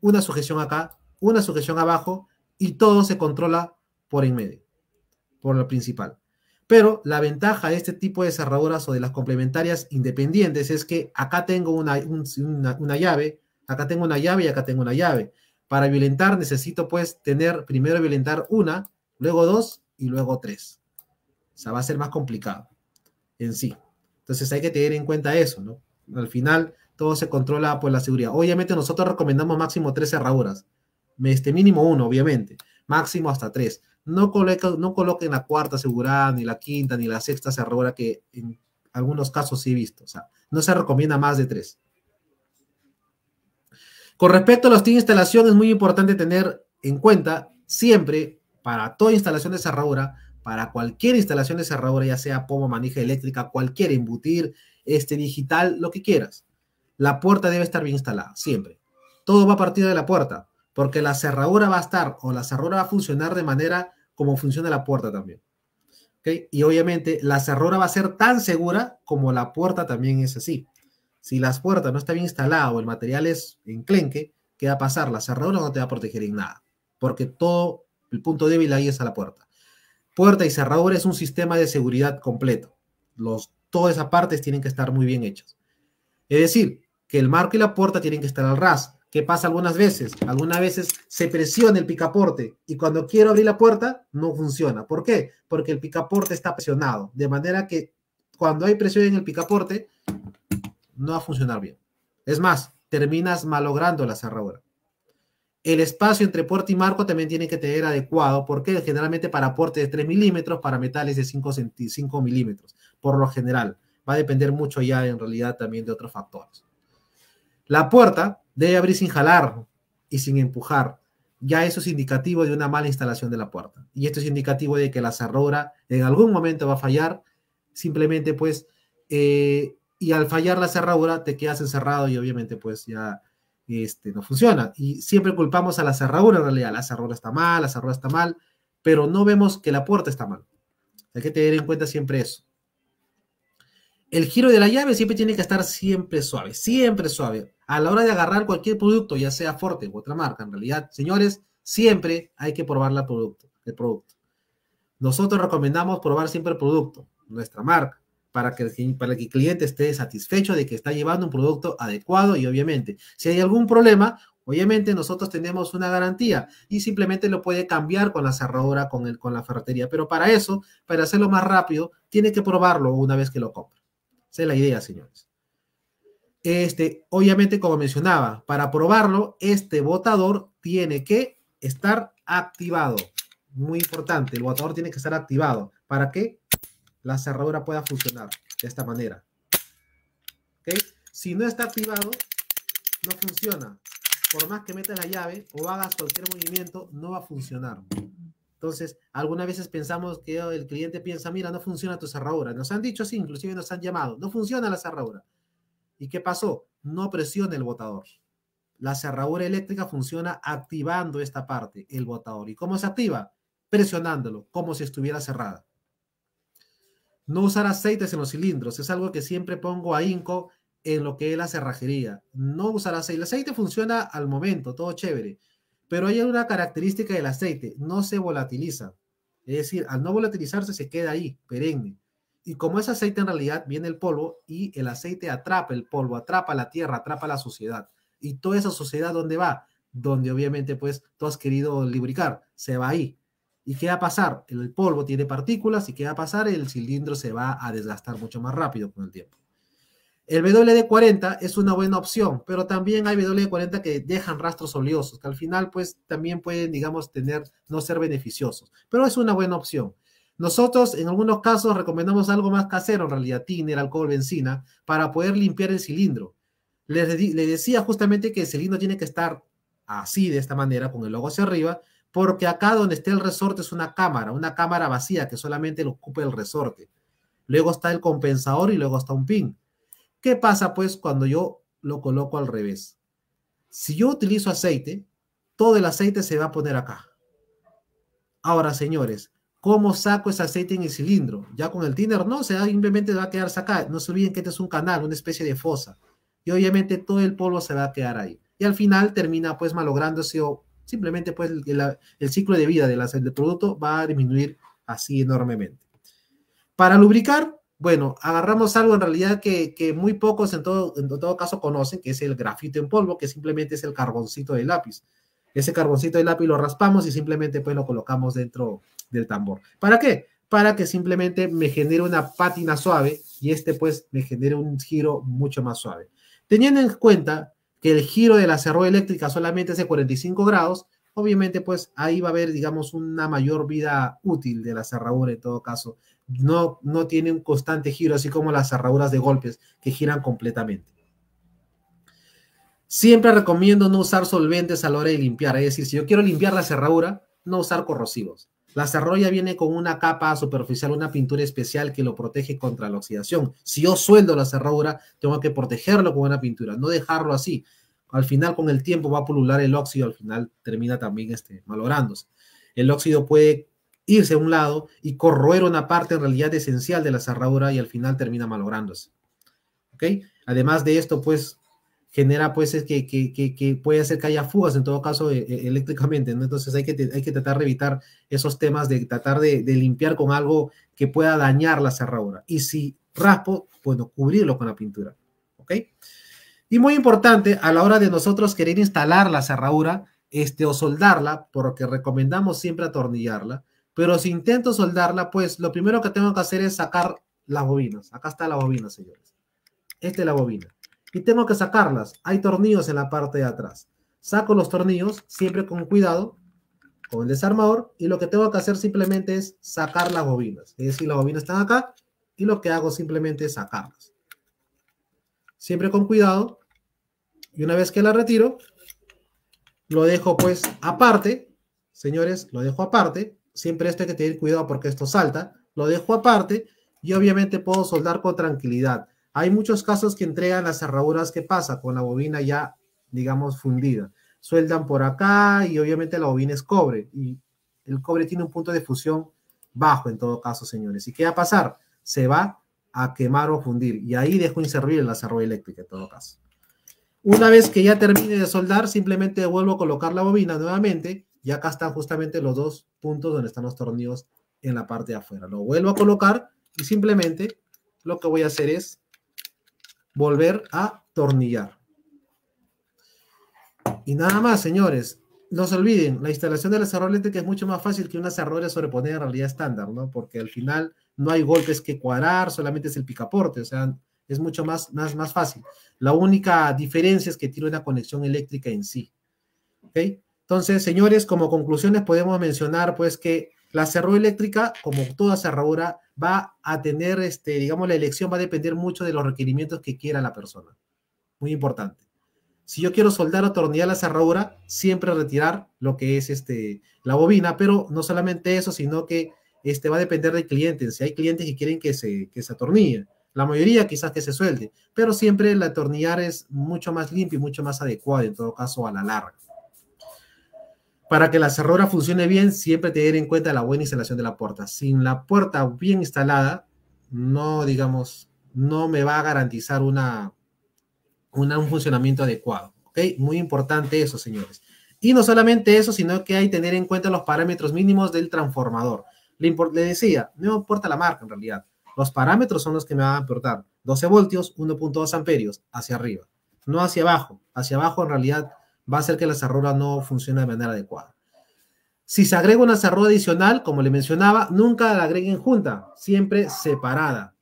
una sujeción acá, una sujeción abajo y todo se controla por en medio, por lo principal. Pero la ventaja de este tipo de cerraduras o de las complementarias independientes es que acá tengo una, llave, acá tengo una llave y acá tengo una llave. Para violentar necesito pues tener primero violentar una, luego dos y luego tres. O sea, va a ser más complicado en sí. Entonces hay que tener en cuenta eso, ¿no? Al final todo se controla por la seguridad. Obviamente nosotros recomendamos máximo tres cerraduras, este mínimo uno, obviamente, máximo hasta tres no, coloquen, no la cuarta asegurada, ni la quinta, ni la sexta cerradura, que en algunos casos sí he visto. O sea, no se recomienda más de tres. Con respecto a los TIN instalación, es muy importante tener en cuenta siempre, para toda instalación de cerradura, para cualquier instalación de cerradura, ya sea pomo, manija eléctrica, cualquier embutir, este digital, lo que quieras, la puerta debe estar bien instalada, siempre. Todo va a partir de la puerta, porque la cerradura va a estar o la cerradura va a funcionar de manera como funciona la puerta también. Y obviamente la cerradura va a ser tan segura como la puerta también es así. Si las puertas no está bien instaladas o el material es enclenque, ¿qué va a pasar? La cerradura no te va a proteger en nada, porque todo el punto débil ahí es a la puerta. Puerta y cerradura es un sistema de seguridad completo. Los, todas esas partes tienen que estar muy bien hechas. Es decir, que el marco y la puerta tienen que estar al ras, que pasa algunas veces. Algunas veces se presiona el picaporte y cuando quiero abrir la puerta no funciona. ¿Por qué? Porque el picaporte está presionado. De manera que cuando hay presión en el picaporte, no va a funcionar bien. Es más, terminas malogrando la cerradura. El espacio entre puerta y marco también tiene que tener adecuado, porque generalmente para puertas de 3 milímetros, para metales de 5 milímetros, por lo general. Va a depender mucho ya en realidad también de otros factores. La puerta Debe abrir sin jalar y sin empujar. Ya eso es indicativo de una mala instalación de la puerta. Y esto es indicativo de que la cerradura en algún momento va a fallar. Simplemente pues, eh, y al fallar la cerradura te quedas encerrado y obviamente pues ya este, no funciona. Y siempre culpamos a la cerradura en realidad. La cerradura está mal, la cerradura está mal, pero no vemos que la puerta está mal. Hay que tener en cuenta siempre eso. El giro de la llave siempre tiene que estar siempre suave, siempre suave a la hora de agarrar cualquier producto, ya sea Forte u otra marca, en realidad, señores, siempre hay que probar producto, el producto. Nosotros recomendamos probar siempre el producto, nuestra marca, para que, el, para que el cliente esté satisfecho de que está llevando un producto adecuado y obviamente, si hay algún problema, obviamente nosotros tenemos una garantía y simplemente lo puede cambiar con la cerradura, con, el, con la ferretería. Pero para eso, para hacerlo más rápido, tiene que probarlo una vez que lo compra. Esa es la idea, señores. Este, obviamente, como mencionaba, para probarlo, este votador tiene que estar activado. Muy importante, el botador tiene que estar activado para que la cerradura pueda funcionar de esta manera. Si no está activado, no funciona. Por más que metas la llave o hagas cualquier movimiento, no va a funcionar. Entonces, algunas veces pensamos que el cliente piensa, mira, no funciona tu cerradura. Nos han dicho así, inclusive nos han llamado, no funciona la cerradura. ¿Y qué pasó? No presiona el botador. La cerradura eléctrica funciona activando esta parte, el botador. ¿Y cómo se activa? Presionándolo, como si estuviera cerrada. No usar aceites en los cilindros. Es algo que siempre pongo a Inco en lo que es la cerrajería. No usar aceite. El aceite funciona al momento, todo chévere. Pero hay una característica del aceite, no se volatiliza. Es decir, al no volatilizarse se queda ahí, perenne. Y como es aceite, en realidad viene el polvo y el aceite atrapa el polvo, atrapa la tierra, atrapa la sociedad. Y toda esa sociedad, ¿dónde va? Donde obviamente, pues, tú has querido lubricar, se va ahí. ¿Y qué va a pasar? El polvo tiene partículas y qué va a pasar? El cilindro se va a desgastar mucho más rápido con el tiempo. El WD-40 es una buena opción, pero también hay WD-40 que dejan rastros oleosos, que al final pues también pueden, digamos, tener, no ser beneficiosos, pero es una buena opción. Nosotros en algunos casos recomendamos algo más casero, en realidad, el alcohol, benzina, para poder limpiar el cilindro. Le, decía justamente que el cilindro tiene que estar así, de esta manera, con el logo hacia arriba, porque acá donde esté el resorte es una cámara, una cámara vacía que solamente lo ocupa el resorte. Luego está el compensador y luego está un pin. ¿Qué pasa pues cuando yo lo coloco al revés? Si yo utilizo aceite, todo el aceite se va a poner acá. Ahora, señores, ¿Cómo saco ese aceite en el cilindro? Ya con el thinner no, simplemente va a quedar sacado. No se olviden que este es un canal, una especie de fosa. Y obviamente todo el polvo se va a quedar ahí. Y al final termina pues malográndose o simplemente pues el, ciclo de vida del, producto va a disminuir así enormemente. Para lubricar, bueno, agarramos algo en realidad que, muy pocos en todo, en todo caso conocen, que es el grafito en polvo, que simplemente es el carboncito de lápiz. Ese carboncito de lápiz lo raspamos y simplemente pues lo colocamos dentro, del tambor. ¿Para qué? Para que simplemente me genere una pátina suave y este pues me genere un giro mucho más suave. Teniendo en cuenta que el giro de la cerradura eléctrica solamente es de 45 grados, obviamente pues ahí va a haber digamos una mayor vida útil de la cerradura en todo caso. No, no tiene un constante giro así como las cerraduras de golpes que giran completamente. Siempre recomiendo no usar solventes a la hora de limpiar, es decir, si yo quiero limpiar la cerradura, no usar corrosivos. La cerradura viene con una capa superficial, una pintura especial que lo protege contra la oxidación. Si yo sueldo la cerradura, tengo que protegerlo con una pintura, no dejarlo así. Al final, con el tiempo, va a pulular el óxido, al final termina también este, malográndose. El óxido puede irse a un lado y corroer una parte en realidad esencial de la cerradura y al final termina malográndose. Además de esto, pues genera pues que, puede hacer que haya fugas en todo caso eh, eh, eléctricamente, Entonces hay que, hay que tratar de evitar esos temas, de tratar de, limpiar con algo que pueda dañar la cerradura. Y si raspo, bueno, cubrirlo con la pintura, ¿ok? Y muy importante, a la hora de nosotros querer instalar la cerradura este, o soldarla, porque recomendamos siempre atornillarla, pero si intento soldarla, pues lo primero que tengo que hacer es sacar las bobinas. Acá está la bobina, señores. Esta es la bobina y tengo que sacarlas. Hay tornillos en la parte de atrás. Saco los tornillos, siempre con cuidado, con el desarmador, y lo que tengo que hacer simplemente es sacar las bobinas. Es decir, las bobinas están acá, y lo que hago simplemente es sacarlas. Siempre con cuidado, y una vez que la retiro, lo dejo pues aparte, señores, lo dejo aparte, siempre esto hay que tener cuidado porque esto salta, lo dejo aparte, y obviamente puedo soldar con tranquilidad. Hay muchos casos que entregan las cerraduras que pasa con la bobina ya, digamos, fundida. Sueldan por acá y obviamente la bobina es cobre y el cobre tiene un punto de fusión bajo en todo caso, señores. ¿Y qué va a pasar? Se va a quemar o fundir y ahí dejo inservir la cerradura eléctrica en todo caso. Una vez que ya termine de soldar, simplemente vuelvo a colocar la bobina nuevamente y acá están justamente los dos puntos donde están los tornillos en la parte de afuera. Lo vuelvo a colocar y simplemente lo que voy a hacer es volver a tornillar. Y nada más, señores. No se olviden, la instalación de la cerroleta que es mucho más fácil que una cerradura sobreponer en realidad estándar, ¿no? Porque al final no hay golpes que cuadrar, solamente es el picaporte, o sea, es mucho más, más, más fácil. La única diferencia es que tiene una conexión eléctrica en sí. ¿Ok? Entonces, señores, como conclusiones podemos mencionar pues que la cerradura eléctrica, como toda cerradura, va a tener, este, digamos, la elección va a depender mucho de los requerimientos que quiera la persona. Muy importante. Si yo quiero soldar o atornillar la cerradura, siempre retirar lo que es este, la bobina, pero no solamente eso, sino que este, va a depender del cliente. Si hay clientes que quieren que se, que se atornille, la mayoría quizás que se suelte, pero siempre la atornillar es mucho más limpio y mucho más adecuado en todo caso a la larga. Para que la cerradura funcione bien, siempre tener en cuenta la buena instalación de la puerta. Sin la puerta bien instalada, no, digamos, no me va a garantizar una, un funcionamiento adecuado. Okay, Muy importante eso, señores. Y no solamente eso, sino que hay que tener en cuenta los parámetros mínimos del transformador. Le, le decía, no importa la marca en realidad. Los parámetros son los que me van a importar. 12 voltios, 1.2 amperios, hacia arriba. No hacia abajo. Hacia abajo en realidad va a hacer que la cerradura no funcione de manera adecuada. Si se agrega una cerradura adicional, como le mencionaba, nunca la agreguen junta, siempre separada,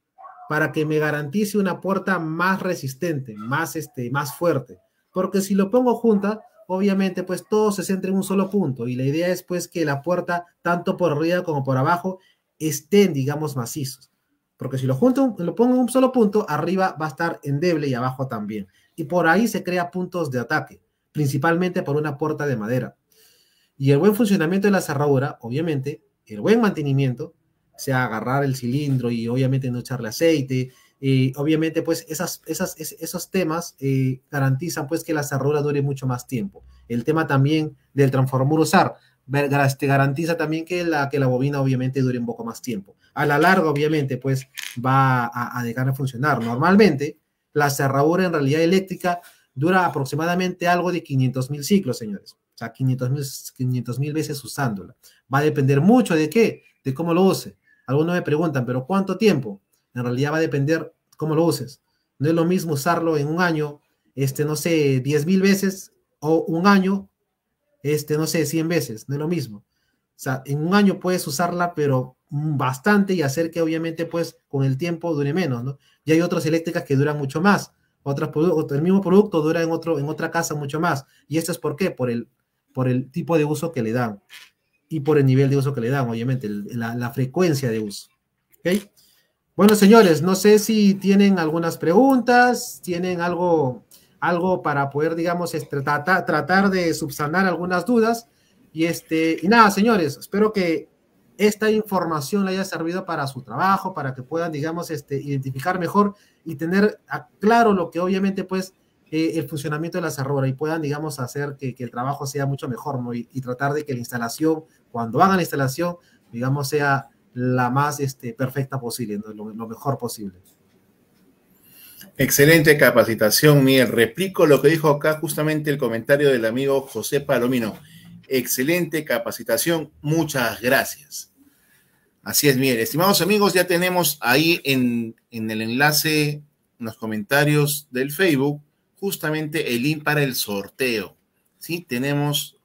para que me garantice una puerta más resistente, más, este, más fuerte. Porque si lo pongo junta, obviamente pues todo se centra en un solo punto y la idea es pues que la puerta, tanto por arriba como por abajo, estén, digamos, macizos. Porque si lo, junto, lo pongo en un solo punto, arriba va a estar endeble y abajo también. Y por ahí se crea puntos de ataque principalmente por una puerta de madera. Y el buen funcionamiento de la cerradura, obviamente, el buen mantenimiento, sea agarrar el cilindro y obviamente no echarle aceite, obviamente pues esas, esas, esos temas eh, garantizan pues que la cerradura dure mucho más tiempo. El tema también del transformador usar te este, garantiza también que la, que la bobina obviamente dure un poco más tiempo. A la larga obviamente pues va a, a dejar de funcionar. Normalmente la cerradura en realidad eléctrica dura aproximadamente algo de 500 mil ciclos, señores. O sea, 500 mil veces usándola. Va a depender mucho de qué, de cómo lo use. Algunos me preguntan, pero ¿cuánto tiempo? En realidad va a depender cómo lo uses. No es lo mismo usarlo en un año, este, no sé, 10 mil veces o un año, este, no sé, 100 veces. No es lo mismo. O sea, en un año puedes usarla, pero bastante y hacer que obviamente pues con el tiempo dure menos, ¿no? Y hay otras eléctricas que duran mucho más el mismo producto dura en, otro, en otra casa mucho más. ¿Y esto es por qué? Por el, por el tipo de uso que le dan y por el nivel de uso que le dan, obviamente, la, frecuencia de uso. ¿Okay? Bueno, señores, no sé si tienen algunas preguntas, tienen algo, algo para poder, digamos, este, tratar, tratar de subsanar algunas dudas. Y, este, y nada, señores, espero que esta información le haya servido para su trabajo, para que puedan, digamos, este, identificar mejor y tener claro lo que obviamente, pues, eh, el funcionamiento de la cerradura y puedan, digamos, hacer que, el trabajo sea mucho mejor, ¿no? Y, tratar de que la instalación, cuando hagan la instalación, digamos, sea la más este, perfecta posible, lo, lo mejor posible. Excelente capacitación, Miguel. Replico lo que dijo acá justamente el comentario del amigo José Palomino excelente capacitación. Muchas gracias. Así es, Miguel, estimados amigos, ya tenemos ahí en, en el enlace, en los comentarios del Facebook, justamente el link para el sorteo. ¿sí? Tenemos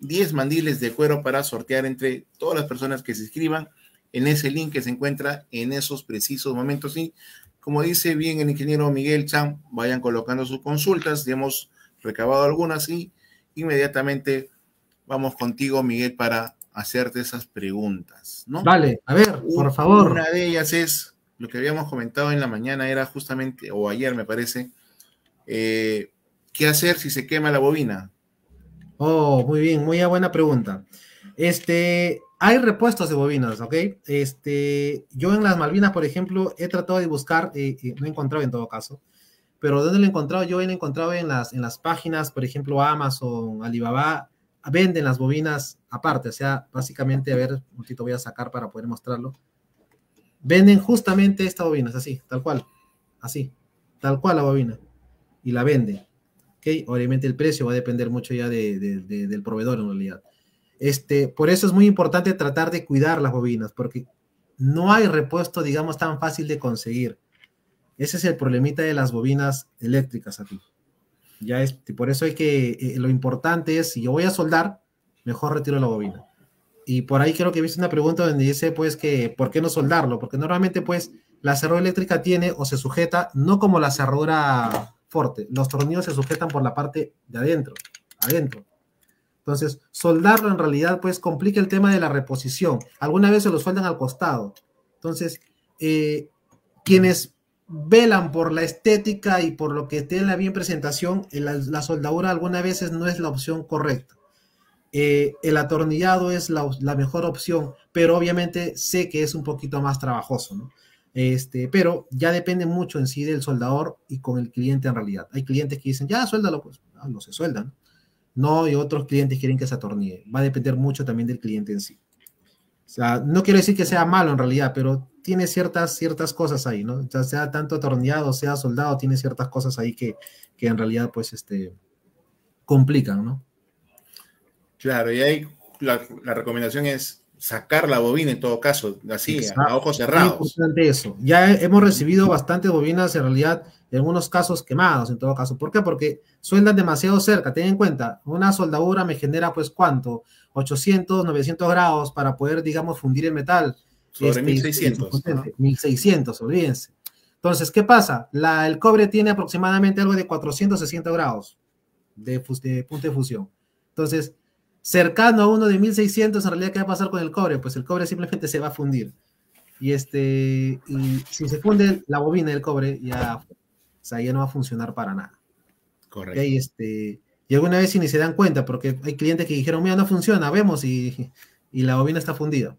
10 mandiles de cuero para sortear entre todas las personas que se inscriban en ese link que se encuentra en esos precisos momentos. Y como dice bien el ingeniero Miguel Chan, vayan colocando sus consultas, ya hemos recabado algunas y inmediatamente vamos contigo, Miguel, para hacerte esas preguntas, ¿no? Vale, a ver, por favor. Una de ellas es, lo que habíamos comentado en la mañana era justamente, o ayer me parece, eh, ¿qué hacer si se quema la bobina? Oh, muy bien, muy buena pregunta. Este, hay repuestos de bobinas, ¿ok? Este, yo en las Malvinas, por ejemplo, he tratado de buscar, y eh, eh, no he encontrado en todo caso, pero ¿dónde lo he encontrado? Yo lo he encontrado en las, en las páginas, por ejemplo, Amazon, Alibaba, venden las bobinas aparte, o sea, básicamente, a ver, un poquito voy a sacar para poder mostrarlo. Venden justamente estas bobinas, así, tal cual, así, tal cual la bobina, y la venden. Obviamente el precio va a depender mucho ya del proveedor en realidad. Este, por eso es muy importante tratar de cuidar las bobinas, porque no hay repuesto, digamos, tan fácil de conseguir. Ese es el problemita de las bobinas eléctricas aquí. Ya es, por eso es que eh, lo importante es, si yo voy a soldar, mejor retiro la bobina. Y por ahí creo que viste una pregunta donde dice, pues, que, ¿por qué no soldarlo? Porque normalmente, pues, la cerradura eléctrica tiene o se sujeta, no como la cerradura fuerte, los tornillos se sujetan por la parte de adentro, adentro. Entonces, soldarlo en realidad, pues, complica el tema de la reposición. Alguna vez se lo sueldan al costado. Entonces, eh, quienes velan por la estética y por lo que esté en la bien presentación, eh, la, soldadura algunas veces no es la opción correcta. Eh, el atornillado es la, mejor opción, pero obviamente sé que es un poquito más trabajoso, ¿no? Este, pero ya depende mucho en sí del soldador y con el cliente en realidad. Hay clientes que dicen, ya, suéldalo, pues lo ah, no se sueldan. No, y otros clientes quieren que se atornille. Va a depender mucho también del cliente en sí. O sea, no quiero decir que sea malo en realidad, pero tiene ciertas, ciertas cosas ahí, ¿no? Ya sea tanto atornillado, sea soldado, tiene ciertas cosas ahí que, que en realidad, pues, este, complican, ¿no? Claro, y ahí la, recomendación es sacar la bobina en todo caso, así, a ojos cerrados. Es eso. Ya hemos recibido bastantes bobinas, en realidad, en algunos casos quemados, en todo caso. ¿Por qué? Porque sueldan demasiado cerca. Ten en cuenta, una soldadura me genera, pues, ¿cuánto? 800, 900 grados para poder, digamos, fundir el metal. Sobre 1600. Este, 1600, olvídense. Entonces, ¿qué pasa? el cobre tiene aproximadamente algo de 460 grados de, punto de fusión. Entonces, cercano a uno de 1600, en realidad, ¿qué va a pasar con el cobre? Pues el cobre simplemente se va a fundir. Y, este, y si se funde la bobina del cobre, ya, no va a funcionar para nada. Correcto. Este, y alguna vez si ni se dan cuenta, porque hay clientes que dijeron, mira, no funciona, vemos, y, y la bobina está fundida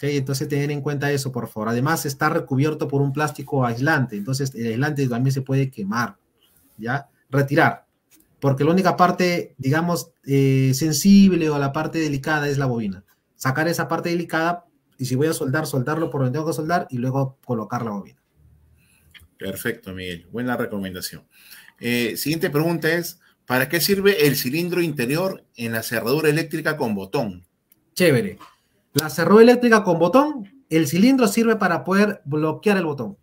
entonces tener en cuenta eso, por favor. Además, está recubierto por un plástico aislante, entonces el aislante también se puede quemar, ¿ya? Retirar, porque la única parte, digamos, eh, sensible o la parte delicada es la bobina. Sacar esa parte delicada y si voy a soldar, soldarlo por donde tengo que soldar y luego colocar la bobina. Perfecto, Miguel. Buena recomendación. Eh, siguiente pregunta es, ¿para qué sirve el cilindro interior en la cerradura eléctrica con botón? Chévere. La cerradura eléctrica con botón, el cilindro sirve para poder bloquear el botón.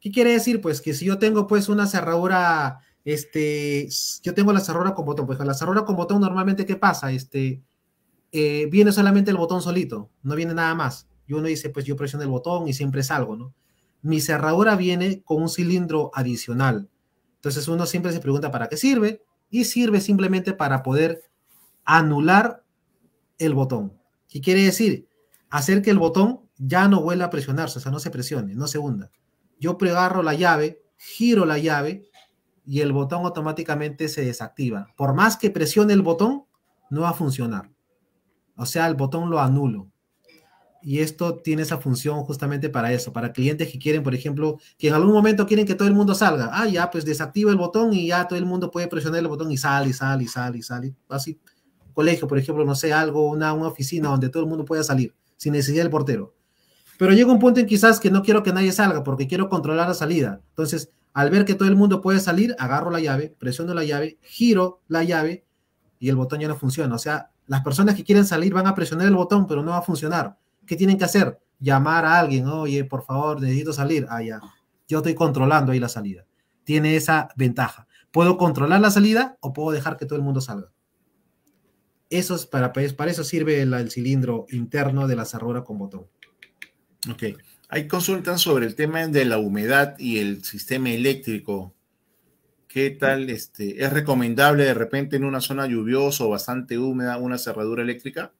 ¿Qué quiere decir? Pues que si yo tengo pues una cerradura, este, yo tengo la cerradura con botón, pues la cerradura con botón normalmente ¿qué pasa? Este, eh, viene solamente el botón solito, no viene nada más. Y uno dice, pues yo presiono el botón y siempre salgo, ¿no? Mi cerradura viene con un cilindro adicional. Entonces uno siempre se pregunta para qué sirve y sirve simplemente para poder anular el botón. ¿Qué quiere decir? Hacer que el botón ya no vuelva a presionarse, o sea, no se presione, no se hunda. Yo pregarro la llave, giro la llave y el botón automáticamente se desactiva. Por más que presione el botón, no va a funcionar. O sea, el botón lo anulo. Y esto tiene esa función justamente para eso, para clientes que quieren, por ejemplo, que en algún momento quieren que todo el mundo salga. Ah, ya, pues desactiva el botón y ya todo el mundo puede presionar el botón y sale, y sale, y sale, sale. Así colegio, por ejemplo, no sé, algo, una, una oficina donde todo el mundo pueda salir sin necesidad del portero. Pero llega un punto en quizás que no quiero que nadie salga porque quiero controlar la salida. Entonces, al ver que todo el mundo puede salir, agarro la llave, presiono la llave, giro la llave y el botón ya no funciona. O sea, las personas que quieren salir van a presionar el botón, pero no va a funcionar. ¿Qué tienen que hacer? Llamar a alguien, oye, por favor, necesito salir. Ah, ya. Yo estoy controlando ahí la salida. Tiene esa ventaja. Puedo controlar la salida o puedo dejar que todo el mundo salga. Pues, para, eso sirve el, cilindro interno de la cerradura con botón. Ok. Hay consultas sobre el tema de la humedad y el sistema eléctrico. ¿Qué tal? Este, ¿Es recomendable de repente en una zona lluviosa o bastante húmeda una cerradura eléctrica?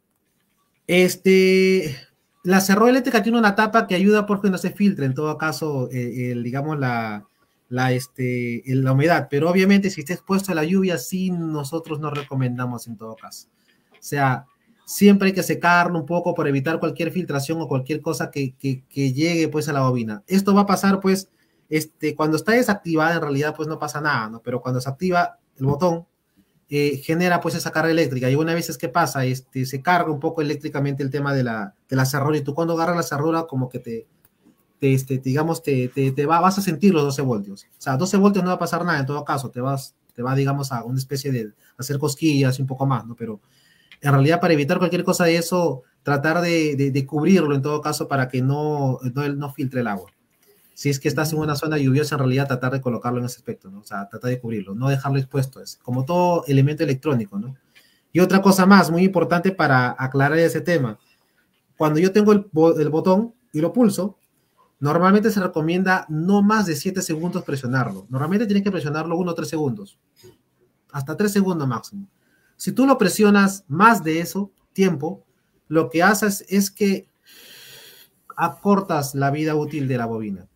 Este, la cerradura eléctrica tiene una tapa que ayuda porque no se filtra, en todo caso, eh, digamos, la, este, la humedad. Pero obviamente, si está expuesto a la lluvia, sí, nosotros no recomendamos en todo caso. O sea, siempre hay que secarlo un poco para evitar cualquier filtración o cualquier cosa que, llegue pues a la bobina. Esto va a pasar pues, este, cuando está desactivada en realidad pues no pasa nada, ¿no? Pero cuando se activa el botón, eh, genera pues esa carga eléctrica y una vez es que pasa, este, se carga un poco eléctricamente el tema de la, de la cerradura y tú cuando agarras la cerradura como que te, este, digamos, te, te, va, vas a sentir los 12 voltios. O sea, 12 voltios no va a pasar nada en todo caso, te vas, te va, digamos, a una especie de hacer cosquillas y un poco más, ¿no? Pero en realidad para evitar cualquier cosa de eso, tratar de, cubrirlo en todo caso para que no, no, no, filtre el agua. Si es que estás en una mm. zona lluviosa, en realidad tratar de colocarlo en ese aspecto, ¿no? O sea, tratar de cubrirlo, no dejarlo expuesto, es como todo elemento electrónico, ¿no? Y otra cosa más, muy importante para aclarar ese tema. Cuando yo tengo el, el botón y lo pulso, Normalmente se recomienda no más de 7 segundos presionarlo. Normalmente tienes que presionarlo 1 o 3 segundos. Hasta 3 segundos máximo. Si tú lo presionas más de eso, tiempo, lo que haces es que acortas la vida útil de la bobina.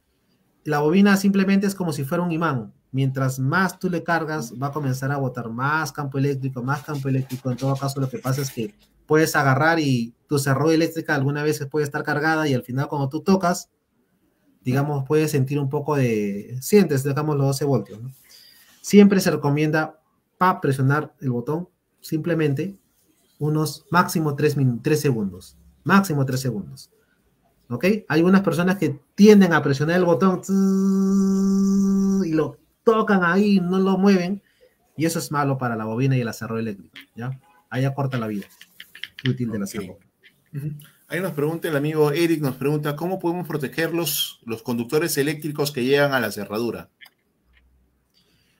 La bobina simplemente es como si fuera un imán. Mientras más tú le cargas, va a comenzar a botar más campo eléctrico, más campo eléctrico. En todo caso, lo que pasa es que puedes agarrar y tu cerró eléctrica alguna vez puede estar cargada y al final cuando tú tocas, digamos, puedes sentir un poco de, sientes, digamos, los 12 voltios. Siempre se recomienda para presionar el botón simplemente unos máximo tres segundos. Máximo tres segundos. ¿Ok? Hay unas personas que tienden a presionar el botón y lo tocan ahí, no lo mueven. Y eso es malo para la bobina y el acerro eléctrico. ¿ya? Ahí acorta la vida útil Ahí nos pregunta el amigo Eric, nos pregunta, ¿cómo podemos proteger los, los conductores eléctricos que llegan a la cerradura?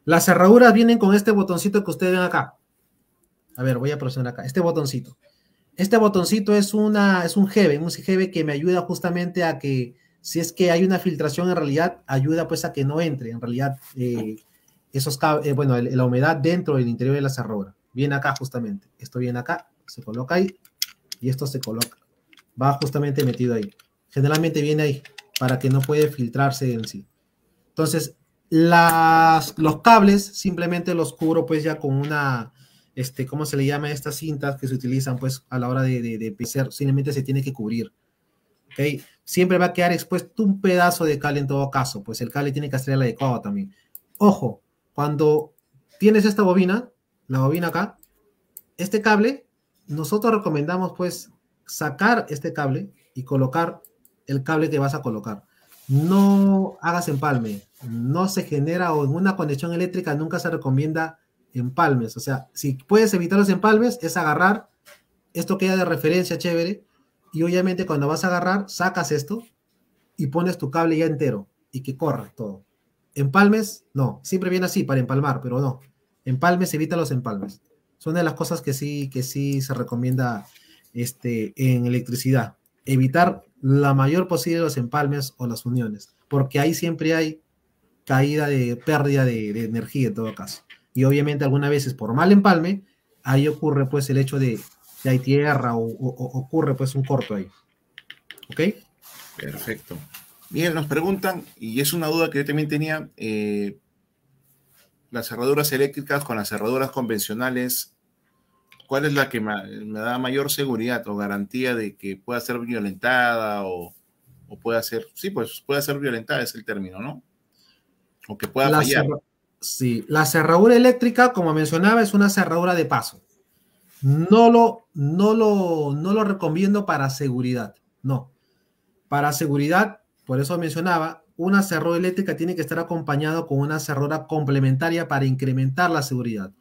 Las cerraduras vienen con este botoncito que ustedes ven acá. A ver, voy a presionar acá. Este botoncito. Este botoncito es, una, es un GB, un GB que me ayuda justamente a que, si es que hay una filtración, en realidad ayuda pues a que no entre, en realidad, eh, esos, cables. Eh, bueno, la humedad dentro del interior de la cerradura. Viene acá justamente. Esto viene acá, se coloca ahí y esto se coloca. Va justamente metido ahí. Generalmente viene ahí para que no puede filtrarse en sí. Entonces, las, los cables simplemente los cubro pues ya con una, este, ¿cómo se le llama estas cintas que se utilizan pues a la hora de, de, pisar? Simplemente se tiene que cubrir. ¿okay? Siempre va a quedar expuesto un pedazo de cable en todo caso, pues el cable tiene que estar el adecuado también. Ojo, cuando tienes esta bobina, la bobina acá, este cable, nosotros recomendamos pues sacar este cable y colocar el cable que vas a colocar. No hagas empalme, no se genera o en una conexión eléctrica nunca se recomienda empalmes. O sea, si puedes evitar los empalmes, es agarrar. Esto queda de referencia chévere. Y obviamente cuando vas a agarrar, sacas esto y pones tu cable ya entero y que corra todo. Empalmes, no. Siempre viene así para empalmar, pero no. Empalmes, evita los empalmes. Son de las cosas que sí, que sí se recomienda este, en electricidad. Evitar la mayor posible los empalmes o las uniones, porque ahí siempre hay caída de pérdida de energía en todo caso y obviamente algunas veces por mal empalme, ahí ocurre pues el hecho de que hay tierra o, ocurre pues un corto ahí. ¿Ok? Perfecto. Bien, nos preguntan, y es una duda que yo también tenía, eh, las cerraduras eléctricas con las cerraduras convencionales, ¿cuál es la que me, da mayor seguridad o garantía de que pueda ser violentada o, o pueda ser, sí, pues pueda ser violentada es el término, ¿no? O que pueda fallar. Sí, la cerradura eléctrica, como mencionaba, es una cerradura de paso. No lo, no lo, lo recomiendo para seguridad, no. Para seguridad, por eso mencionaba, una cerradura eléctrica tiene que estar acompañada con una cerradura complementaria para incrementar la seguridad.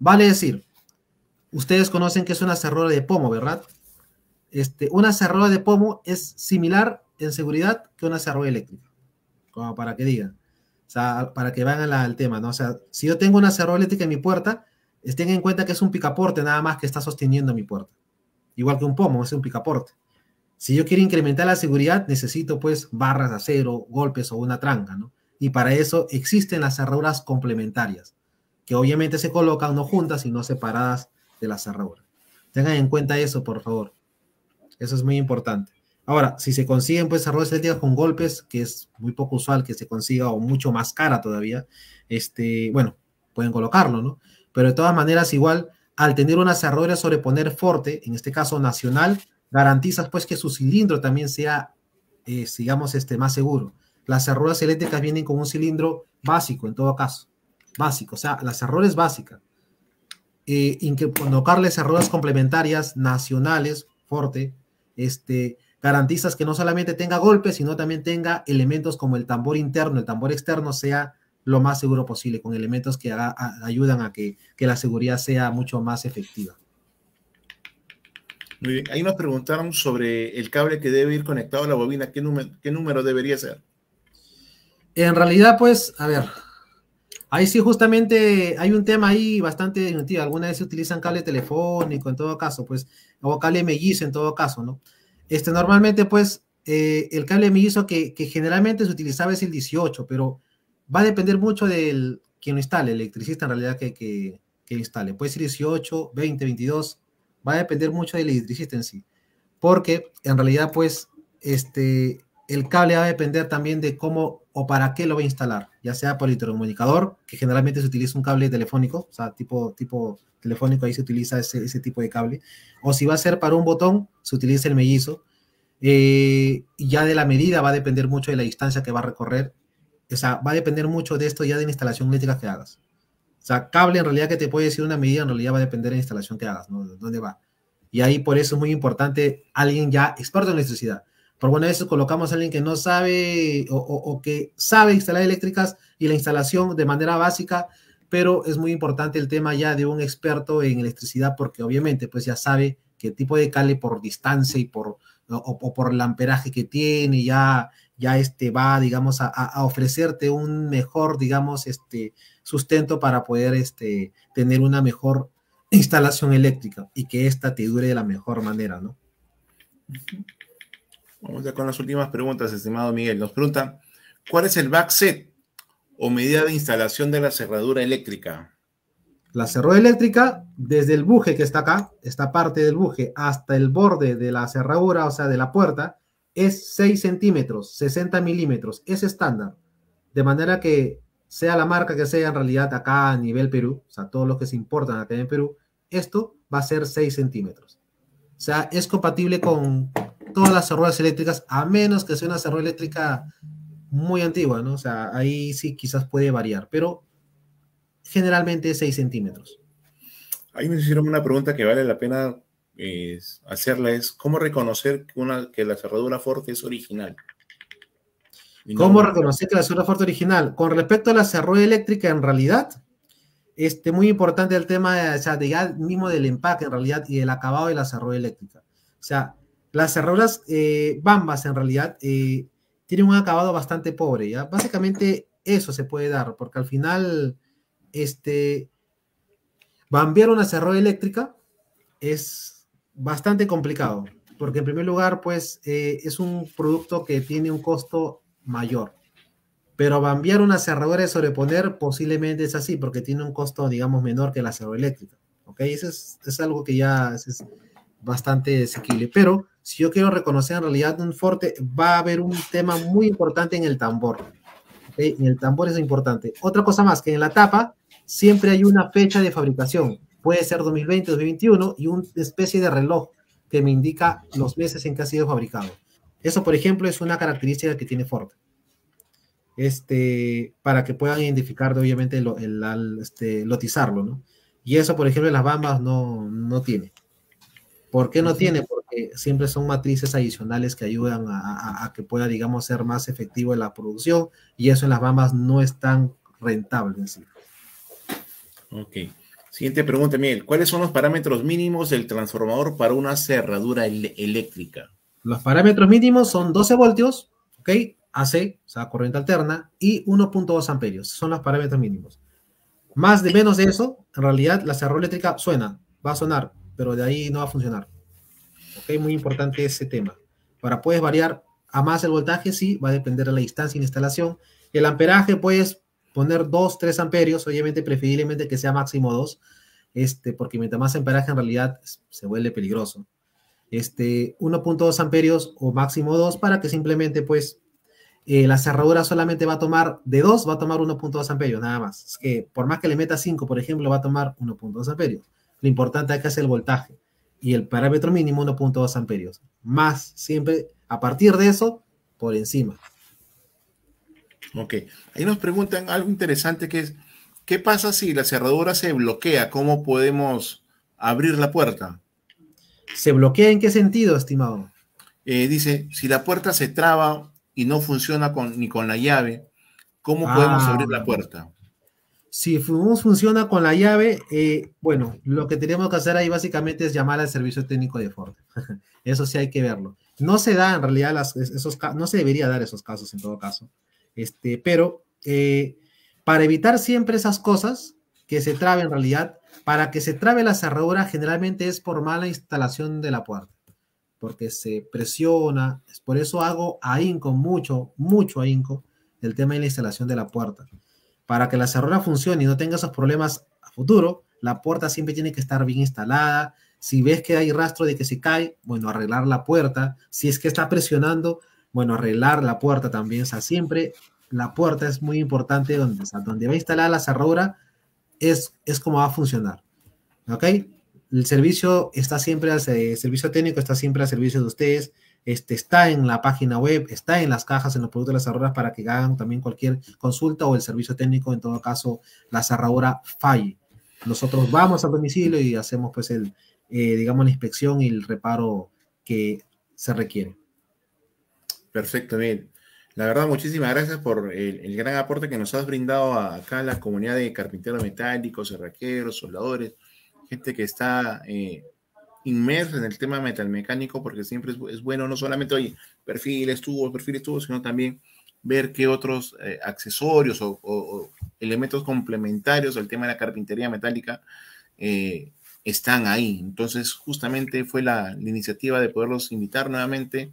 Vale decir, ustedes conocen que es una cerradura de pomo, ¿verdad? Este, una cerradura de pomo es similar en seguridad que una cerradura eléctrica, como para que digan para que vayan al tema, ¿no? O sea, si yo tengo una eléctrica en mi puerta, estén en cuenta que es un picaporte nada más que está sosteniendo mi puerta. Igual que un pomo, es un picaporte. Si yo quiero incrementar la seguridad, necesito pues barras de acero, golpes o una tranca, ¿no? Y para eso existen las cerraduras complementarias, que obviamente se colocan no juntas, sino separadas de la cerradura. Tengan en cuenta eso, por favor. Eso es muy importante. Ahora, si se consiguen pues errores eléctricas con golpes, que es muy poco usual que se consiga o mucho más cara todavía, este, bueno, pueden colocarlo, ¿no? Pero de todas maneras, igual, al tener una cerradura sobreponer fuerte, en este caso nacional, garantizas pues que su cilindro también sea, eh, digamos, este, más seguro. Las cerraduras eléctricas vienen con un cilindro básico, en todo caso, básico, o sea, la cerradura es básica. Eh, errores cerraduras complementarias nacionales, fuerte, este, garantizas que no solamente tenga golpes, sino también tenga elementos como el tambor interno, el tambor externo sea lo más seguro posible, con elementos que ayudan a que, la seguridad sea mucho más efectiva. Muy bien, ahí nos preguntaron sobre el cable que debe ir conectado a la bobina, ¿qué, número, debería ser? En realidad, pues, a ver, ahí sí justamente hay un tema ahí bastante Alguna Algunas se utilizan cable telefónico, en todo caso, pues, o cable mellizo, en todo caso, ¿no? Este, normalmente, pues, eh, el cable me que, que generalmente se utilizaba es el 18, pero va a depender mucho del quien lo instale, el electricista en realidad que, que, que instale. Puede ser 18, 20, 22, va a depender mucho del electricista en sí, porque en realidad, pues, este, el cable va a depender también de cómo o para qué lo va a instalar, ya sea por el intercomunicador, que generalmente se utiliza un cable telefónico, o sea, tipo, tipo telefónico, ahí se utiliza ese, tipo de cable, o si va a ser para un botón, se utiliza el mellizo. Eh, ya de la medida va a depender mucho de la distancia que va a recorrer, o sea, va a depender mucho de esto ya de la instalación eléctrica que hagas. O sea, cable en realidad que te puede decir una medida, en realidad va a depender de la instalación que hagas, ¿no? ¿Dónde va? Y ahí por eso es muy importante alguien ya experto en electricidad por bueno, a colocamos a alguien que no sabe o, que sabe instalar eléctricas y la instalación de manera básica, pero es muy importante el tema ya de un experto en electricidad porque obviamente pues ya sabe qué tipo de cable por distancia y por, o, por el amperaje que tiene, ya, ya este va, digamos, a, ofrecerte un mejor, digamos, este sustento para poder este, tener una mejor instalación eléctrica y que ésta te dure de la mejor manera, ¿no? Vamos ya con las últimas preguntas, estimado Miguel. Nos pregunta, ¿cuál es el backset o medida de instalación de la cerradura eléctrica? La cerradura eléctrica, desde el buje que está acá, esta parte del buje, hasta el borde de la cerradura, o sea, de la puerta, es 6 centímetros, 60 milímetros, es estándar. De manera que sea la marca que sea en realidad acá a nivel Perú, o sea, todos los que se importan acá en Perú, esto va a ser 6 centímetros. O sea, es compatible con, todas las cerruelas eléctricas, a menos que sea una cerradura eléctrica muy antigua, ¿no? O sea, ahí sí quizás puede variar, pero generalmente es 6 centímetros. Ahí me hicieron una pregunta que vale la pena hacerla, es ¿cómo reconocer que, la cerradura Ford es original? ¿Cómo reconocer que la cerradura Ford es original? Con respecto a la cerradura eléctrica, en realidad, este, muy importante el tema o sea, de ya mismo del empaque, en realidad, y del acabado de la cerradura eléctrica. O sea, las cerraduras eh, bambas, en realidad, eh, tienen un acabado bastante pobre, ¿ya? Básicamente eso se puede dar, porque al final, este, bambear una cerradura eléctrica es bastante complicado, porque en primer lugar, pues, eh, es un producto que tiene un costo mayor. Pero bambear una cerradura de sobreponer posiblemente es así, porque tiene un costo, digamos, menor que la cerradura eléctrica. ¿Ok? Eso es, algo que ya es, bastante desequilibrado, Pero si yo quiero reconocer en realidad un forte, va a haber un tema muy importante en el tambor. En el tambor es importante. Otra cosa más, que en la tapa siempre hay una fecha de fabricación. Puede ser 2020, 2021 y una especie de reloj que me indica los meses en que ha sido fabricado. Eso, por ejemplo, es una característica que tiene Ford. Este, para que puedan identificar, obviamente, el, este, lotizarlo, ¿no? Y eso, por ejemplo, en las bambas no, no tiene. ¿Por qué no tiene? Eh, siempre son matrices adicionales que ayudan a, que pueda, digamos, ser más efectivo en la producción y eso en las bambas no es tan rentable en Ok. Siguiente pregunta, Miguel. ¿Cuáles son los parámetros mínimos del transformador para una cerradura eléctrica? Los parámetros mínimos son 12 voltios, ¿ok? AC, o sea, corriente alterna, y 1.2 amperios. Son los parámetros mínimos. Más de menos de eso, en realidad la cerradura eléctrica suena, va a sonar, pero de ahí no va a funcionar. Es Muy importante ese tema. Ahora, puedes variar a más el voltaje, sí, va a depender de la distancia la instalación. El amperaje, puedes poner 2, 3 amperios, obviamente preferiblemente que sea máximo 2, este, porque mientras más amperaje en realidad se vuelve peligroso. Este, 1.2 amperios o máximo 2 para que simplemente pues eh, la cerradura solamente va a tomar de 2, va a tomar 1.2 amperios nada más. Es que por más que le meta 5, por ejemplo, va a tomar 1.2 amperios. Lo importante acá es el voltaje y el parámetro mínimo 1.2 amperios. Más siempre a partir de eso, por encima. Ok, ahí nos preguntan algo interesante que es, ¿qué pasa si la cerradura se bloquea? ¿Cómo podemos abrir la puerta? ¿Se bloquea en qué sentido, estimado? Eh, dice, si la puerta se traba y no funciona con, ni con la llave, ¿cómo ah, podemos abrir la puerta? Si funciona con la llave, eh, bueno, lo que tenemos que hacer ahí básicamente es llamar al servicio técnico de Ford. Eso sí hay que verlo. No se da en realidad las, esos no se debería dar esos casos en todo caso. Este, pero eh, para evitar siempre esas cosas que se trabe en realidad, para que se trabe la cerradura generalmente es por mala instalación de la puerta, porque se presiona. Por eso hago ahínco, mucho, mucho ahínco, el tema de la instalación de la puerta para que la cerradura funcione y no tenga esos problemas a futuro, la puerta siempre tiene que estar bien instalada. Si ves que hay rastro de que se cae, bueno, arreglar la puerta. Si es que está presionando, bueno, arreglar la puerta también. O sea, siempre la puerta es muy importante donde, va a donde va instalada la cerradura es, es como va a funcionar. ¿Ok? El servicio está siempre eh, el servicio técnico está siempre al servicio de ustedes este, está en la página web, está en las cajas, en los productos de las cerraduras para que hagan también cualquier consulta o el servicio técnico, en todo caso, la cerradura falle. Nosotros vamos al domicilio y hacemos pues el, eh, digamos, la inspección y el reparo que se requiere. Perfecto, bien. La verdad, muchísimas gracias por el, gran aporte que nos has brindado acá a la comunidad de carpinteros metálicos, cerraqueros, soldadores, gente que está eh, inmerso en el tema metalmecánico, porque siempre es, bueno no solamente, oye, perfiles, tubos, perfiles, tubos, sino también ver qué otros eh, accesorios o, elementos complementarios al tema de la carpintería metálica eh, están ahí. Entonces, justamente fue la, iniciativa de poderlos invitar nuevamente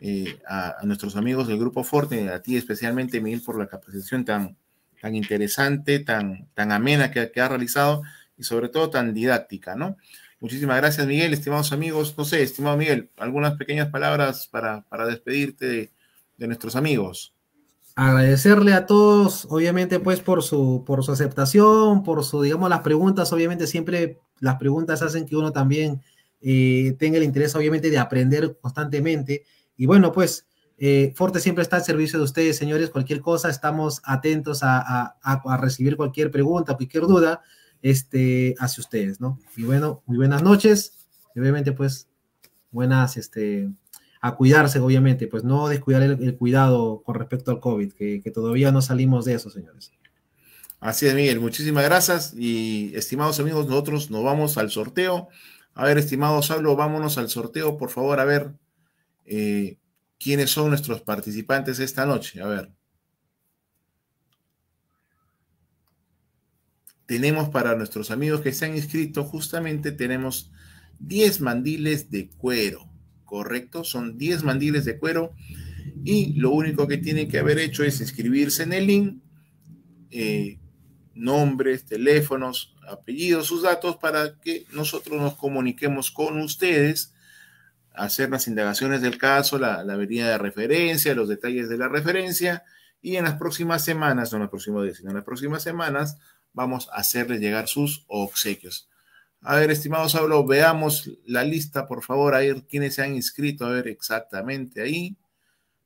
eh, a, nuestros amigos del Grupo Forte, a ti especialmente, Miguel, por la capacitación tan, tan interesante, tan, tan amena que, que ha realizado y sobre todo tan didáctica, ¿no? Muchísimas gracias, Miguel, estimados amigos. No sé, estimado Miguel, algunas pequeñas palabras para, para despedirte de, nuestros amigos. Agradecerle a todos, obviamente, pues, por su, por su aceptación, por su, digamos, las preguntas, obviamente, siempre las preguntas hacen que uno también eh, tenga el interés, obviamente, de aprender constantemente. Y bueno, pues, eh, Forte siempre está al servicio de ustedes, señores. Cualquier cosa, estamos atentos a, a, a recibir cualquier pregunta, cualquier duda este, hacia ustedes, ¿no? Y bueno, muy buenas noches. Y obviamente, pues, buenas, este, a cuidarse, obviamente, pues no descuidar el, cuidado con respecto al COVID, que, todavía no salimos de eso, señores. Así es, Miguel, muchísimas gracias. Y estimados amigos, nosotros nos vamos al sorteo. A ver, estimados hablo, vámonos al sorteo, por favor, a ver eh, quiénes son nuestros participantes esta noche. A ver. tenemos para nuestros amigos que se han inscrito, justamente tenemos 10 mandiles de cuero, ¿correcto? Son 10 mandiles de cuero y lo único que tienen que haber hecho es inscribirse en el link, eh, nombres, teléfonos, apellidos, sus datos para que nosotros nos comuniquemos con ustedes, hacer las indagaciones del caso, la, la de referencia, los detalles de la referencia y en las próximas semanas, no en las próximas días, sino en las próximas semanas, vamos a hacerles llegar sus obsequios. A ver, estimado Saulo, veamos la lista, por favor, a ver quiénes se han inscrito, a ver exactamente ahí.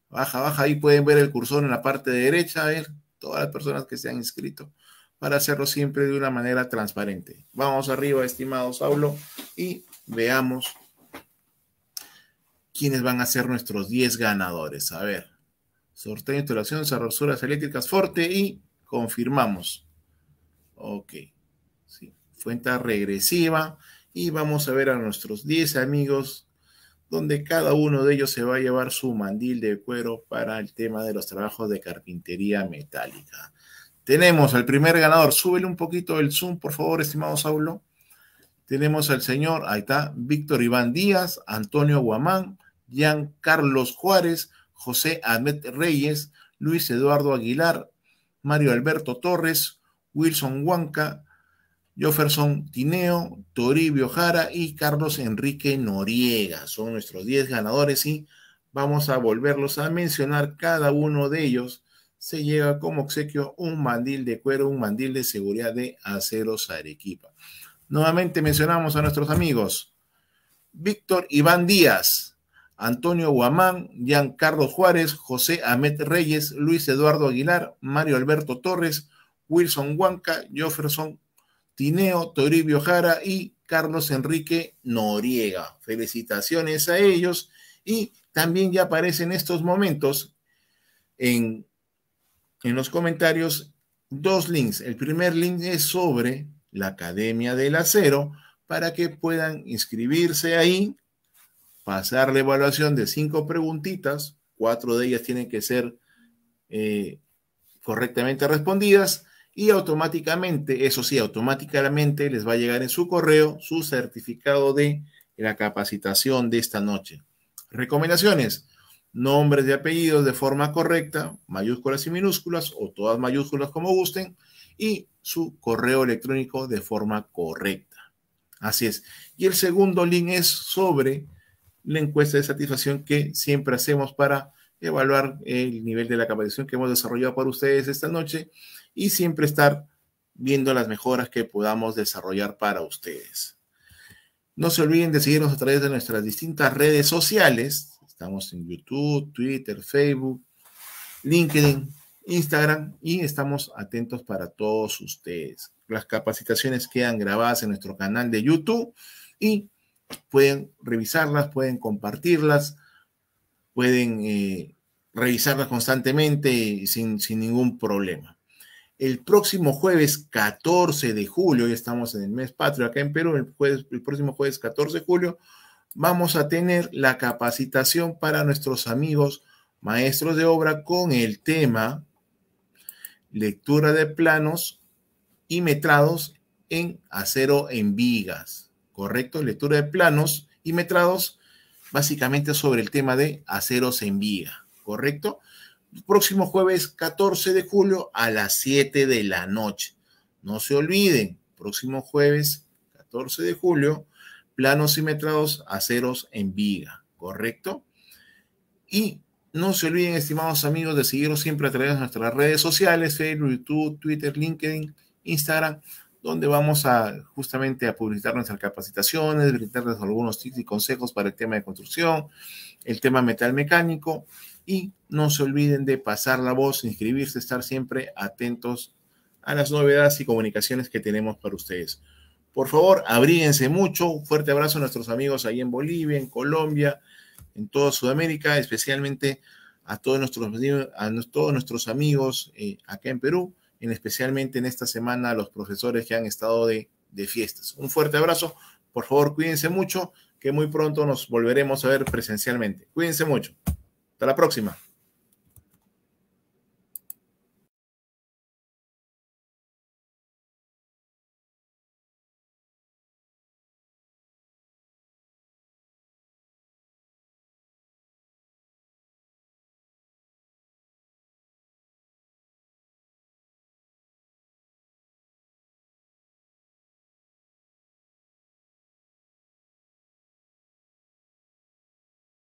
Baja, baja, ahí pueden ver el cursor en la parte derecha, a ver todas las personas que se han inscrito para hacerlo siempre de una manera transparente. Vamos arriba, estimado Saulo, y veamos quiénes van a ser nuestros 10 ganadores. A ver, sorteo, instalación, cerraduras eléctricas, fuerte y confirmamos. Ok, sí, fuente regresiva y vamos a ver a nuestros 10 amigos donde cada uno de ellos se va a llevar su mandil de cuero para el tema de los trabajos de carpintería metálica. Tenemos al primer ganador, súbele un poquito el zoom, por favor, estimado Saulo. Tenemos al señor, ahí está, Víctor Iván Díaz, Antonio Guamán, Jean Carlos Juárez, José Ahmed Reyes, Luis Eduardo Aguilar, Mario Alberto Torres, Wilson Huanca, Jefferson Tineo, Toribio Jara y Carlos Enrique Noriega. Son nuestros 10 ganadores y vamos a volverlos a mencionar. Cada uno de ellos se lleva como obsequio un mandil de cuero, un mandil de seguridad de Aceros Arequipa. Nuevamente mencionamos a nuestros amigos Víctor Iván Díaz, Antonio Guamán, Jean Juárez, José Amet Reyes, Luis Eduardo Aguilar, Mario Alberto Torres, Wilson Huanca, Jefferson Tineo, Toribio Jara y Carlos Enrique Noriega. Felicitaciones a ellos. Y también ya aparecen estos momentos en, los comentarios dos links. El primer link es sobre la Academia del Acero para que puedan inscribirse ahí, pasar la evaluación de cinco preguntitas, cuatro de ellas tienen que ser eh, correctamente respondidas y automáticamente, eso sí, automáticamente les va a llegar en su correo su certificado de la capacitación de esta noche. Recomendaciones, nombres y apellidos de forma correcta, mayúsculas y minúsculas o todas mayúsculas como gusten y su correo electrónico de forma correcta. Así es. Y el segundo link es sobre la encuesta de satisfacción que siempre hacemos para evaluar el nivel de la capacitación que hemos desarrollado para ustedes esta noche y siempre estar viendo las mejoras que podamos desarrollar para ustedes. No se olviden de seguirnos a través de nuestras distintas redes sociales. Estamos en YouTube, Twitter, Facebook, LinkedIn, Instagram y estamos atentos para todos ustedes. Las capacitaciones quedan grabadas en nuestro canal de YouTube y pueden revisarlas, pueden compartirlas, pueden eh, revisarlas constantemente y sin ningún problema el próximo jueves 14 de julio, ya estamos en el mes patrio acá en Perú, el, el próximo jueves 14 de julio, vamos a tener la capacitación para nuestros amigos maestros de obra con el tema lectura de planos y metrados en acero en vigas, ¿correcto? Lectura de planos y metrados básicamente sobre el tema de aceros en viga, ¿correcto? próximo jueves 14 de julio a las 7 de la noche. No se olviden, próximo jueves 14 de julio, planos y metrados aceros en viga, ¿correcto? Y no se olviden, estimados amigos, de seguirnos siempre a través de nuestras redes sociales, Facebook, YouTube, Twitter, LinkedIn, Instagram, donde vamos a justamente a publicitar nuestras capacitaciones, brindarles algunos tips y consejos para el tema de construcción, el tema metal mecánico, y no se olviden de pasar la voz, inscribirse, estar siempre atentos a las novedades y comunicaciones que tenemos para ustedes. Por favor, abríguense mucho. Un fuerte abrazo a nuestros amigos ahí en Bolivia, en Colombia, en toda Sudamérica, especialmente a todos nuestros, a todos nuestros amigos eh, acá en Perú, en especialmente en esta semana a los profesores que han estado de, de fiestas. Un fuerte abrazo. Por favor, cuídense mucho, que muy pronto nos volveremos a ver presencialmente. Cuídense mucho. Hasta la próxima.